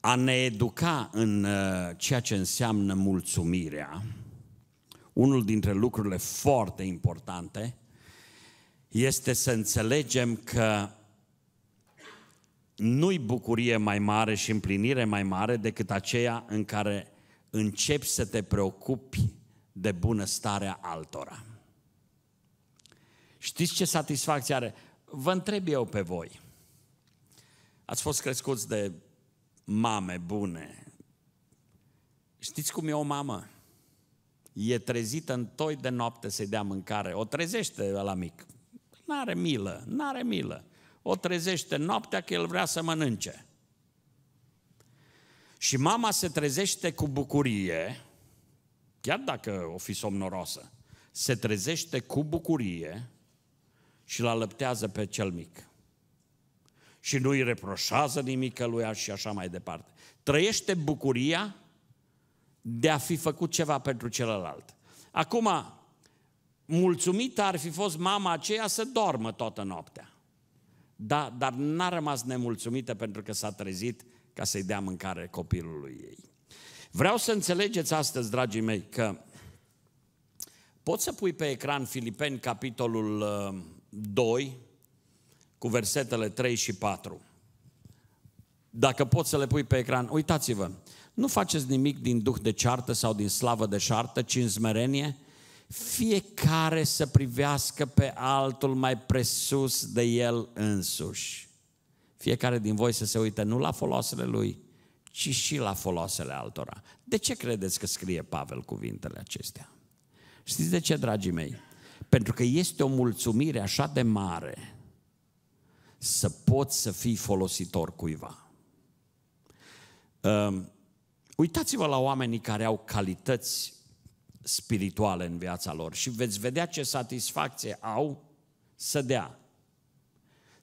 a ne educa în uh, ceea ce înseamnă mulțumirea, unul dintre lucrurile foarte importante este să înțelegem că nu-i bucurie mai mare și împlinire mai mare decât aceea în care începi să te preocupi de bunăstarea altora. Știți ce satisfacție are? Vă întreb eu pe voi. Ați fost crescuți de mame bune. Știți cum e o mamă? E trezită în toi de noapte să-i dea mâncare. O trezește la mic. N-are milă, n-are milă. O trezește noaptea că el vrea să mănânce. Și mama se trezește cu bucurie chiar dacă o fi somnoroasă, se trezește cu bucurie și la lăptează pe cel mic. Și nu îi reproșează nimic lui și așa mai departe. Trăiește bucuria de a fi făcut ceva pentru celălalt. Acum, mulțumită ar fi fost mama aceea să doarmă toată noaptea. Da, dar n-a rămas nemulțumită pentru că s-a trezit ca să-i dea mâncare copilului ei. Vreau să înțelegeți astăzi, dragii mei, că poți să pui pe ecran Filipeni capitolul 2 uh, cu versetele 3 și 4. Dacă poți să le pui pe ecran, uitați-vă, nu faceți nimic din duh de ceartă sau din slavă de șartă, ci în smerenie, fiecare să privească pe altul mai presus de el însuși. Fiecare din voi să se uite nu la folosele lui, ci și la folosele altora. De ce credeți că scrie Pavel cuvintele acestea? Știți de ce, dragii mei? Pentru că este o mulțumire așa de mare să poți să fii folositor cuiva. Ehm, uitați-vă la oamenii care au calități spirituale în viața lor și veți vedea ce satisfacție au să dea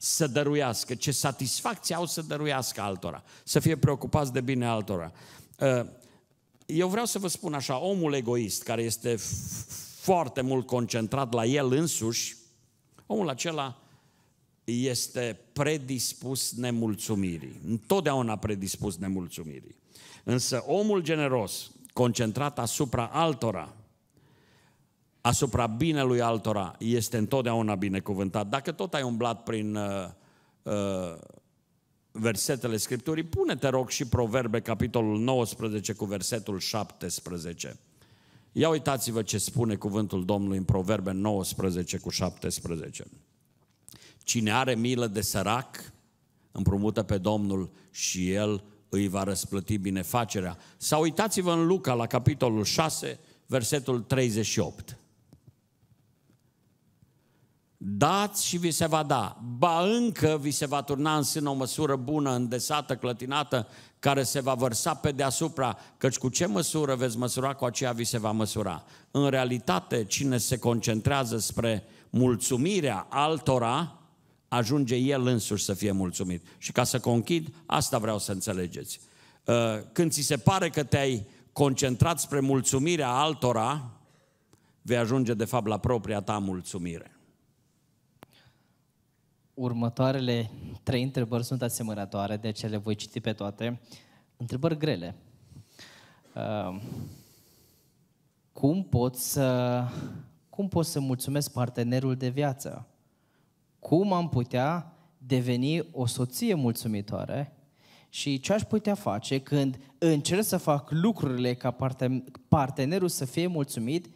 să dăruiască, ce satisfacție au să dăruiască altora, să fie preocupați de bine altora. Uh, eu vreau să vă spun așa, omul egoist care este foarte mult concentrat la el însuși, omul acela este predispus nemulțumirii, întotdeauna predispus nemulțumirii. Însă omul generos, concentrat asupra altora, asupra binelui altora este întotdeauna binecuvântat. Dacă tot ai umblat prin uh, uh, versetele Scripturii, pune-te rog și Proverbe, capitolul 19 cu versetul 17. Ia uitați-vă ce spune cuvântul Domnului în Proverbe 19 cu 17. Cine are milă de sărac, împrumută pe Domnul și El îi va răsplăti binefacerea. Sau uitați-vă în Luca la capitolul 6, versetul 38 dați și vi se va da, ba încă vi se va turna în sână o măsură bună, îndesată, clătinată, care se va vărsa pe deasupra, căci cu ce măsură veți măsura, cu aceea vi se va măsura. În realitate, cine se concentrează spre mulțumirea altora, ajunge el însuși să fie mulțumit. Și ca să conchid, asta vreau să înțelegeți. Uh, când ți se pare că te-ai concentrat spre mulțumirea altora, vei ajunge de fapt la propria ta mulțumire. Următoarele trei întrebări sunt asemănătoare, de ce le voi citi pe toate. Întrebări grele. Uh, cum pot să, cum pot să mulțumesc partenerul de viață? Cum am putea deveni o soție mulțumitoare? Și ce aș putea face când încerc să fac lucrurile ca partenerul să fie mulțumit,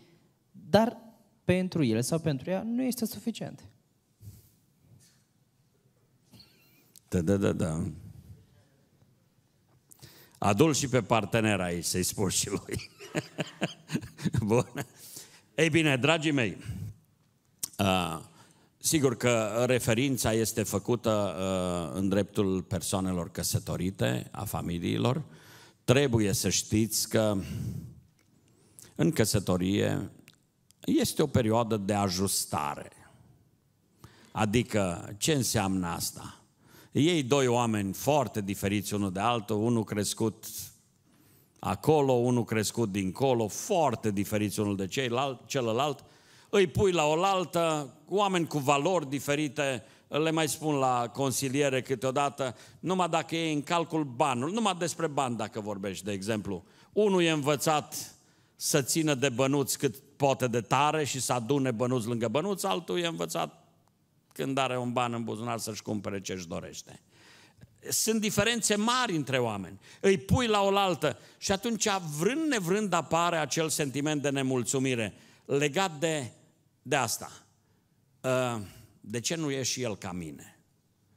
dar pentru el sau pentru ea nu este suficient? Da, da, da, da. Adul și pe partener aici, să-i spun și lui. Bun. Ei bine, dragii mei, sigur că referința este făcută în dreptul persoanelor căsătorite, a familiilor. Trebuie să știți că în căsătorie este o perioadă de ajustare. Adică, ce înseamnă asta? Ei doi oameni foarte diferiți unul de altul, unul crescut acolo, unul crescut dincolo, foarte diferiți unul de ceilalt, celălalt, îi pui la oaltă, oameni cu valori diferite, le mai spun la consiliere câteodată, numai dacă e în calcul banul, numai despre bani dacă vorbești, de exemplu. Unul e învățat să țină de bănuți cât poate de tare și să adune bănuți lângă bănuți, altul e învățat când are un ban în buzunar să-și cumpere ce-și dorește. Sunt diferențe mari între oameni. Îi pui la oaltă și atunci, vrând nevrând, apare acel sentiment de nemulțumire legat de, de asta. Ă, de ce nu e și el ca mine?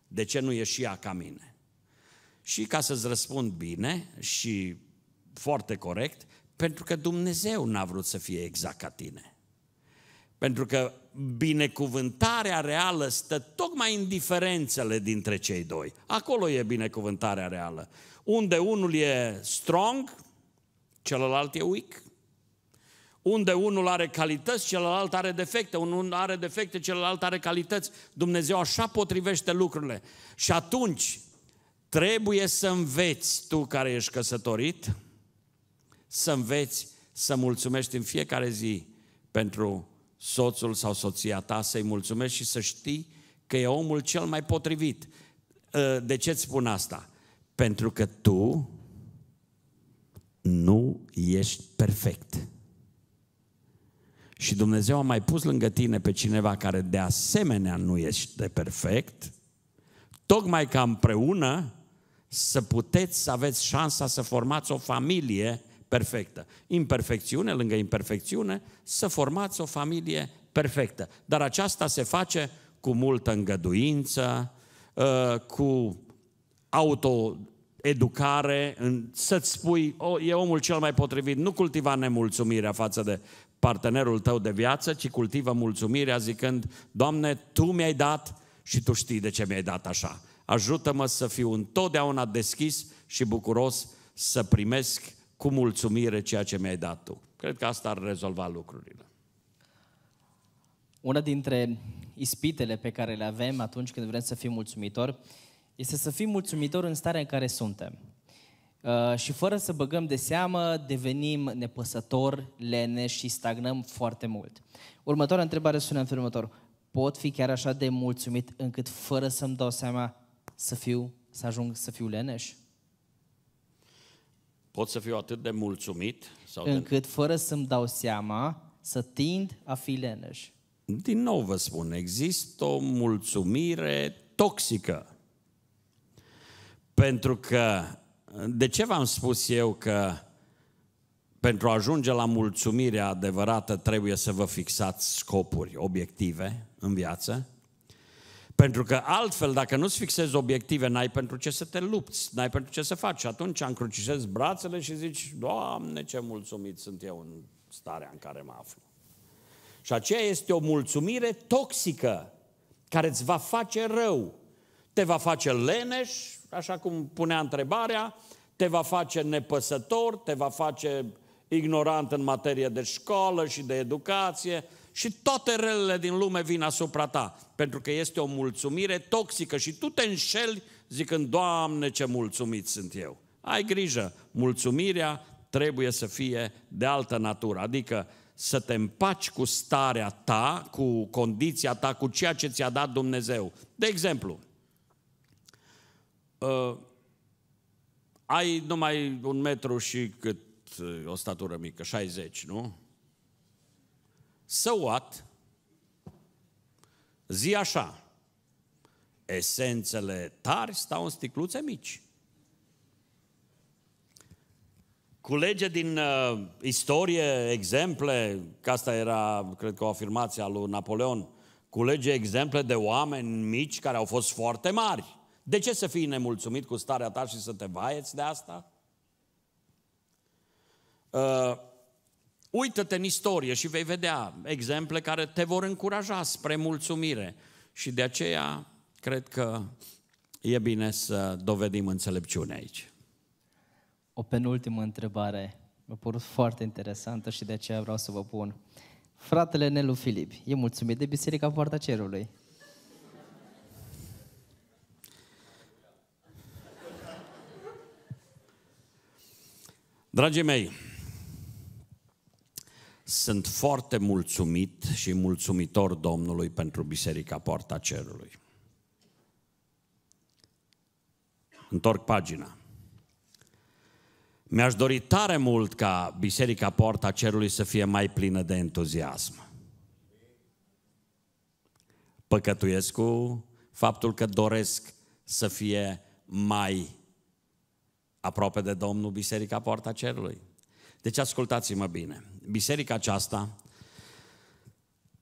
De ce nu e și ea ca mine? Și ca să-ți răspund bine și foarte corect, pentru că Dumnezeu n-a vrut să fie exact ca tine. Pentru că binecuvântarea reală stă tocmai în diferențele dintre cei doi. Acolo e binecuvântarea reală. Unde unul e strong, celălalt e weak. Unde unul are calități, celălalt are defecte. Unul are defecte, celălalt are calități. Dumnezeu așa potrivește lucrurile. Și atunci trebuie să înveți, tu care ești căsătorit, să înveți să mulțumești în fiecare zi pentru soțul sau soția ta, să-i mulțumești și să știi că e omul cel mai potrivit. Ă, de ce îți spun asta? Pentru că tu nu ești perfect. Și Dumnezeu a mai pus lângă tine pe cineva care de asemenea nu ești de perfect, tocmai ca împreună să puteți să aveți șansa să formați o familie perfectă. Imperfecțiune lângă imperfecțiune, să formați o familie perfectă. Dar aceasta se face cu multă îngăduință, uh, cu autoeducare, să-ți spui, oh, e omul cel mai potrivit, nu cultiva nemulțumirea față de partenerul tău de viață, ci cultivă mulțumirea zicând, Doamne, Tu mi-ai dat și Tu știi de ce mi-ai dat așa. Ajută-mă să fiu întotdeauna deschis și bucuros să primesc cu mulțumire ceea ce mi-ai dat tu. Cred că asta ar rezolva lucrurile. Una dintre ispitele pe care le avem atunci când vrem să fim mulțumitori este să fim mulțumitori în starea în care suntem. Uh, și fără să băgăm de seamă, devenim nepăsători, lene și stagnăm foarte mult. Următoarea întrebare sună în felul următor. Pot fi chiar așa de mulțumit încât fără să-mi dau seama să fiu, să ajung să fiu leneș? Pot să fiu atât de mulțumit sau încât de... fără să-mi dau seama să tind a fi leneș. Din nou vă spun, există o mulțumire toxică. Pentru că, de ce v-am spus eu că pentru a ajunge la mulțumirea adevărată trebuie să vă fixați scopuri, obiective în viață? Pentru că altfel, dacă nu-ți fixezi obiective, n-ai pentru ce să te lupți, n-ai pentru ce să faci. Și atunci încrucișezi brațele și zici, Doamne, ce mulțumit sunt eu în starea în care mă aflu. Și aceea este o mulțumire toxică, care îți va face rău. Te va face leneș, așa cum punea întrebarea, te va face nepăsător, te va face ignorant în materie de școală și de educație, și toate relele din lume vin asupra ta, pentru că este o mulțumire toxică și tu te înșeli zicând, Doamne, ce mulțumit sunt eu. Ai grijă, mulțumirea trebuie să fie de altă natură, adică să te împaci cu starea ta, cu condiția ta, cu ceea ce ți-a dat Dumnezeu. De exemplu, uh, ai numai un metru și cât, ă, o statură mică, 60, nu? so what? Zi așa, esențele tari stau în sticluțe mici. Culege din uh, istorie exemple, că asta era, cred că, o afirmație a lui Napoleon, culege exemple de oameni mici care au fost foarte mari. De ce să fii nemulțumit cu starea ta și să te vaieți de asta? Uh, Uită-te în istorie și vei vedea exemple care te vor încuraja spre mulțumire. Și de aceea cred că e bine să dovedim înțelepciune aici. O penultimă întrebare mi-a părut foarte interesantă și de aceea vreau să vă pun. Fratele Nelu Filip, e mulțumit de Biserica Poarta Cerului? Dragii mei, sunt foarte mulțumit și mulțumitor Domnului pentru Biserica Poarta Cerului. Întorc pagina. Mi-aș dori tare mult ca Biserica Poarta Cerului să fie mai plină de entuziasm. Păcătuiesc cu faptul că doresc să fie mai aproape de Domnul Biserica Poarta Cerului. Deci ascultați-mă bine biserica aceasta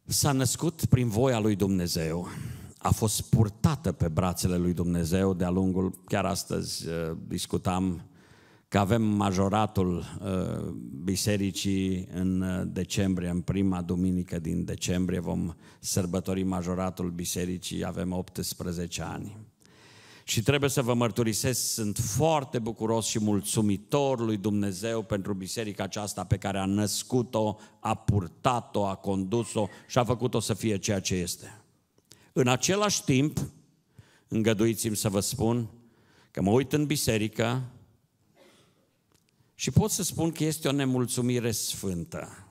s-a născut prin voia lui Dumnezeu, a fost purtată pe brațele lui Dumnezeu de-a lungul, chiar astăzi uh, discutam că avem majoratul uh, bisericii în uh, decembrie, în prima duminică din decembrie vom sărbători majoratul bisericii, avem 18 ani. Și trebuie să vă mărturisesc, sunt foarte bucuros și mulțumitor lui Dumnezeu pentru biserica aceasta pe care a născut-o, a purtat-o, a condus-o și a făcut-o să fie ceea ce este. În același timp, îngăduiți-mi să vă spun că mă uit în biserică și pot să spun că este o nemulțumire sfântă.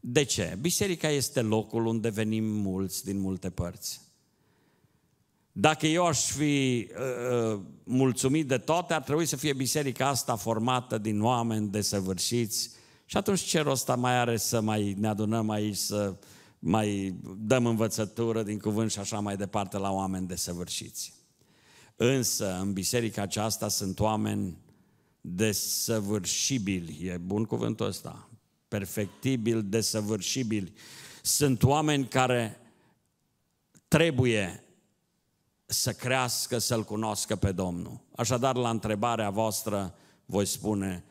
De ce? Biserica este locul unde venim mulți din multe părți. Dacă eu aș fi uh, uh, mulțumit de toate, ar trebui să fie biserica asta formată din oameni desăvârșiți. Și atunci ce rost mai are să mai ne adunăm aici, să mai dăm învățătură din cuvânt și așa mai departe la oameni desăvârșiți. Însă, în biserica aceasta sunt oameni desăvârșibili, e bun cuvântul ăsta, perfectibili, desăvârșibili. Sunt oameni care trebuie să crească, să-L cunoască pe Domnul. Așadar, la întrebarea voastră, voi spune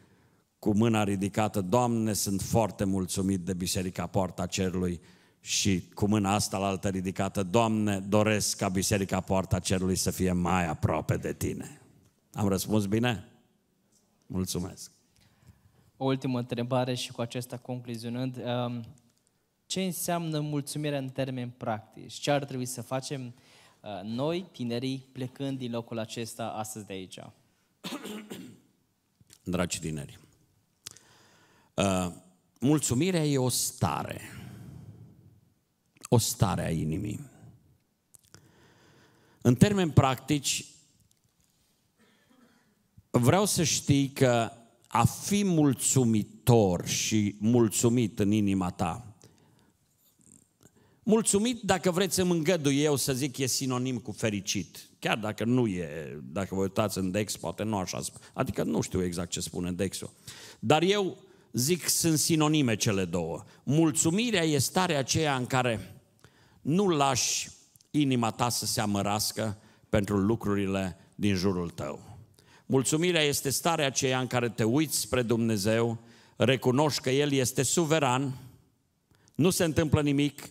cu mâna ridicată, Doamne, sunt foarte mulțumit de Biserica Poarta Cerului și cu mâna asta la altă ridicată, Doamne, doresc ca Biserica Poarta Cerului să fie mai aproape de Tine. Am răspuns bine? Mulțumesc. O ultimă întrebare și cu acesta concluzionând. Um, ce înseamnă mulțumirea în termeni practici? Ce ar trebui să facem Uh, noi, tinerii, plecând din locul acesta astăzi de aici? Dragi tineri, uh, mulțumirea e o stare, o stare a inimii. În termeni practici, vreau să știi că a fi mulțumitor și mulțumit în inima ta Mulțumit, dacă vreți să mă îngăduie, eu să zic, e sinonim cu fericit. Chiar dacă nu e, dacă vă uitați în Dex, poate nu așa Adică nu știu exact ce spune Dexul. Dar eu zic, sunt sinonime cele două. Mulțumirea e starea aceea în care nu lași inima ta să se amărască pentru lucrurile din jurul tău. Mulțumirea este starea aceea în care te uiți spre Dumnezeu, recunoști că El este suveran, nu se întâmplă nimic,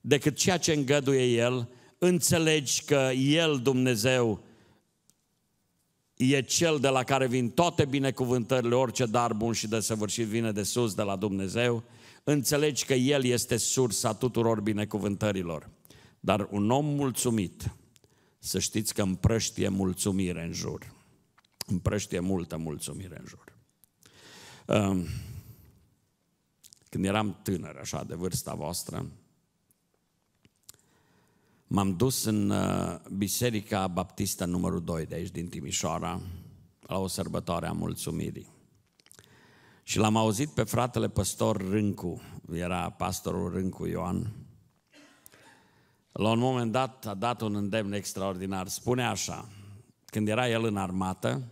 decât ceea ce îngăduie El, înțelegi că El, Dumnezeu, e Cel de la care vin toate binecuvântările, orice dar bun și desăvârșit vine de sus, de la Dumnezeu, înțelegi că El este sursa tuturor binecuvântărilor. Dar un om mulțumit, să știți că împrăștie mulțumire în jur. Împrăștie multă mulțumire în jur. Ehm, când eram tânăr, așa, de vârsta voastră, M-am dus în uh, Biserica Baptistă numărul 2 de aici, din Timișoara, la o sărbătoare a mulțumirii. Și l-am auzit pe fratele păstor Râncu, era pastorul Râncu Ioan. La un moment dat a dat un îndemn extraordinar. Spune așa, când era el în armată,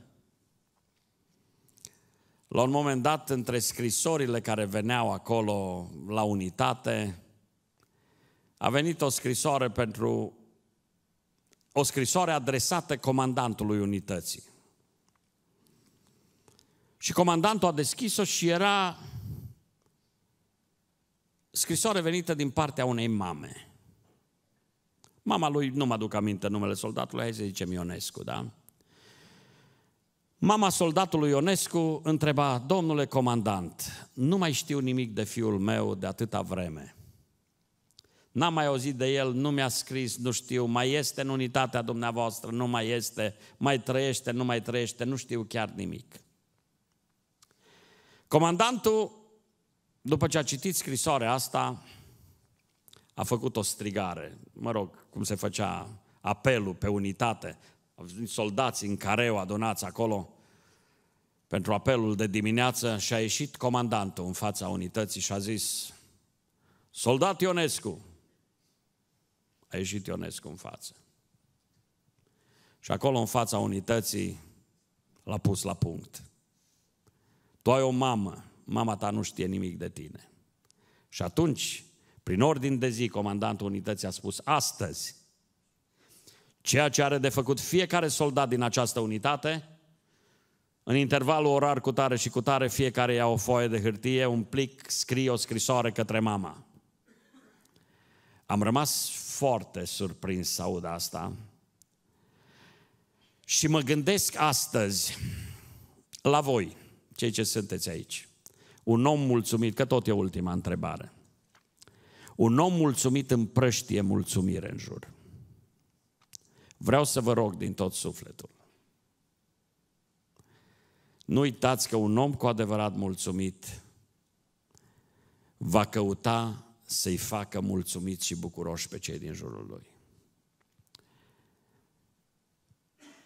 la un moment dat, între scrisorile care veneau acolo la unitate, a venit o scrisoare pentru o scrisoare adresată comandantului unității. Și comandantul a deschis-o și era scrisoare venită din partea unei mame. Mama lui, nu mă aduc aminte numele soldatului, hai să zicem Ionescu, da? Mama soldatului Ionescu întreba, domnule comandant, nu mai știu nimic de fiul meu de atâta vreme. N-am mai auzit de el, nu mi-a scris, nu știu, mai este în unitatea dumneavoastră, nu mai este, mai trăiește, nu mai trăiește, nu știu chiar nimic. Comandantul, după ce a citit scrisoarea asta, a făcut o strigare, mă rog, cum se făcea apelul pe unitate, au venit soldați în careu adunați acolo pentru apelul de dimineață și a ieșit comandantul în fața unității și a zis Soldat Ionescu, a ieșit Ionescu în față. Și acolo, în fața unității, l-a pus la punct. Tu ai o mamă, mama ta nu știe nimic de tine. Și atunci, prin ordin de zi, comandantul unității a spus, astăzi, ceea ce are de făcut fiecare soldat din această unitate, în intervalul orar cu tare și cu tare, fiecare ia o foaie de hârtie, un plic, scrie o scrisoare către mama. Am rămas foarte surprins să aud asta. Și mă gândesc astăzi la voi, cei ce sunteți aici. Un om mulțumit, că tot e ultima întrebare. Un om mulțumit împrăștie mulțumire în jur. Vreau să vă rog din tot sufletul. Nu uitați că un om cu adevărat mulțumit va căuta să-i facă mulțumiți și bucuroși pe cei din jurul lui.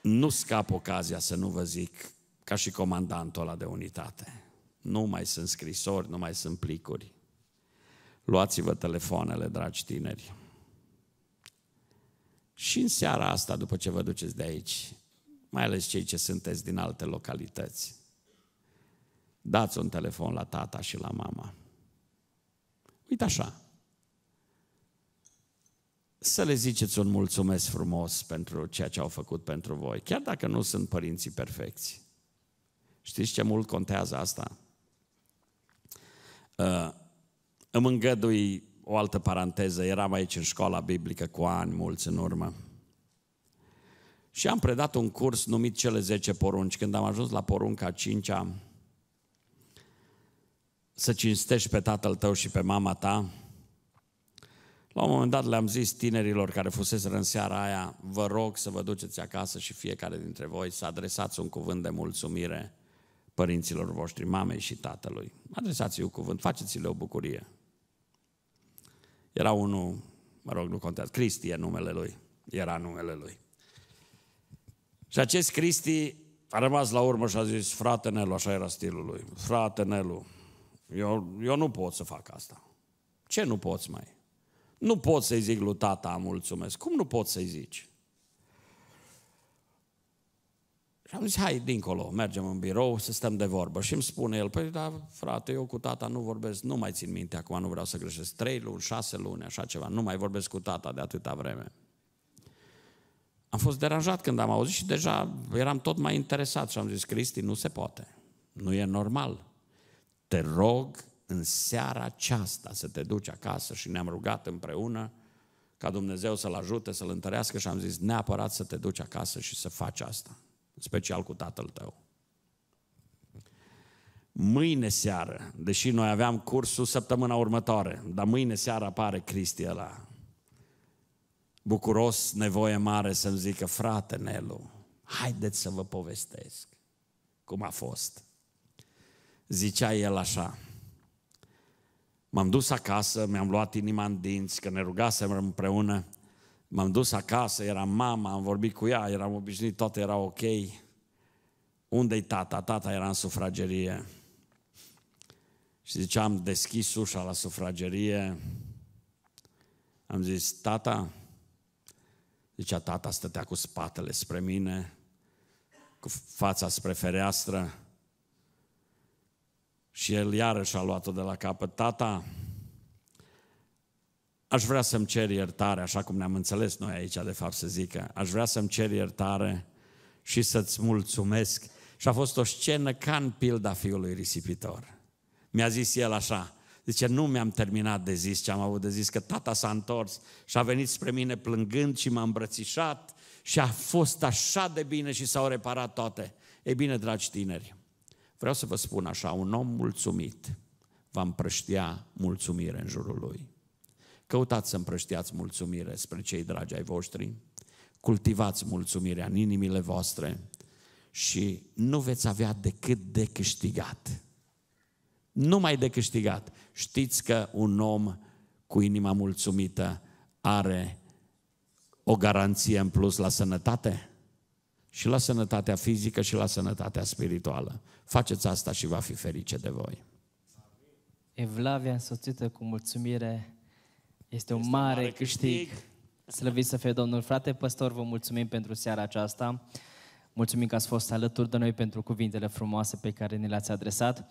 Nu scap ocazia să nu vă zic ca și comandantul ăla de unitate. Nu mai sunt scrisori, nu mai sunt plicuri. Luați-vă telefoanele, dragi tineri. Și în seara asta, după ce vă duceți de aici, mai ales cei ce sunteți din alte localități, dați un telefon la tata și la mama. Uite așa. Să le ziceți un mulțumesc frumos pentru ceea ce au făcut pentru voi, chiar dacă nu sunt părinții perfecți. Știți ce mult contează asta? Uh, îmi îngădui o altă paranteză. Eram aici în școala biblică cu ani mulți în urmă. Și am predat un curs numit Cele 10 porunci. Când am ajuns la porunca 5 -a, să cinstești pe tatăl tău și pe mama ta. La un moment dat le-am zis tinerilor care fuseseră în seara aia, vă rog să vă duceți acasă și fiecare dintre voi să adresați un cuvânt de mulțumire părinților voștri, mamei și tatălui. Adresați-i un cuvânt, faceți-le o bucurie. Era unul, mă rog, nu contează, Cristi e numele lui, era numele lui. Și acest Cristi a rămas la urmă și a zis, frate Nelu, așa era stilul lui, frate Nelu, eu, eu nu pot să fac asta. Ce nu poți mai? Nu pot să-i zic lui tata, mulțumesc. Cum nu pot să-i zici? Și am zis, hai, dincolo, mergem în birou să stăm de vorbă. Și îmi spune el, păi da, frate, eu cu tata nu vorbesc, nu mai țin minte acum, nu vreau să greșesc. Trei luni, șase luni, așa ceva, nu mai vorbesc cu tata de atâta vreme. Am fost deranjat când am auzit și deja eram tot mai interesat și am zis, Cristi, nu se poate, nu e normal te rog în seara aceasta să te duci acasă și ne-am rugat împreună ca Dumnezeu să-l ajute, să-l întărească și am zis neapărat să te duci acasă și să faci asta, special cu tatăl tău. Mâine seară, deși noi aveam cursul săptămâna următoare, dar mâine seară apare Cristi la bucuros, nevoie mare să-mi zică, frate Nelu, haideți să vă povestesc cum a fost zicea el așa. M-am dus acasă, mi-am luat inima în dinți, că ne rugasem împreună. M-am dus acasă, era mama, am vorbit cu ea, eram obișnuit, tot era ok. Unde-i tata? Tata era în sufragerie. Și ziceam am deschis ușa la sufragerie. Am zis, tata? Zicea, tata stătea cu spatele spre mine, cu fața spre fereastră. Și el iarăși a luat-o de la capăt. Tata, aș vrea să-mi cer iertare, așa cum ne-am înțeles noi aici, de fapt, să zică. Aș vrea să-mi cer iertare și să-ți mulțumesc. Și a fost o scenă ca în pilda fiului risipitor. Mi-a zis el așa, zice, nu mi-am terminat de zis ce am avut de zis, că tata s-a întors și a venit spre mine plângând și m-a îmbrățișat și a fost așa de bine și s-au reparat toate. Ei bine, dragi tineri, Vreau să vă spun așa, un om mulțumit va împrăștia mulțumire în jurul lui. Căutați să împrăștiați mulțumire spre cei dragi ai voștri, cultivați mulțumirea în inimile voastre și nu veți avea decât de câștigat. Numai de câștigat. Știți că un om cu inima mulțumită are o garanție în plus la sănătate? Și la sănătatea fizică și la sănătatea spirituală. Faceți asta și va fi ferice de voi. Evlavia însoțită cu mulțumire este un este mare, mare câștig. câștig. Slăviți să fie Domnul. Frate păstor, vă mulțumim pentru seara aceasta. Mulțumim că ați fost alături de noi pentru cuvintele frumoase pe care ni le-ați adresat.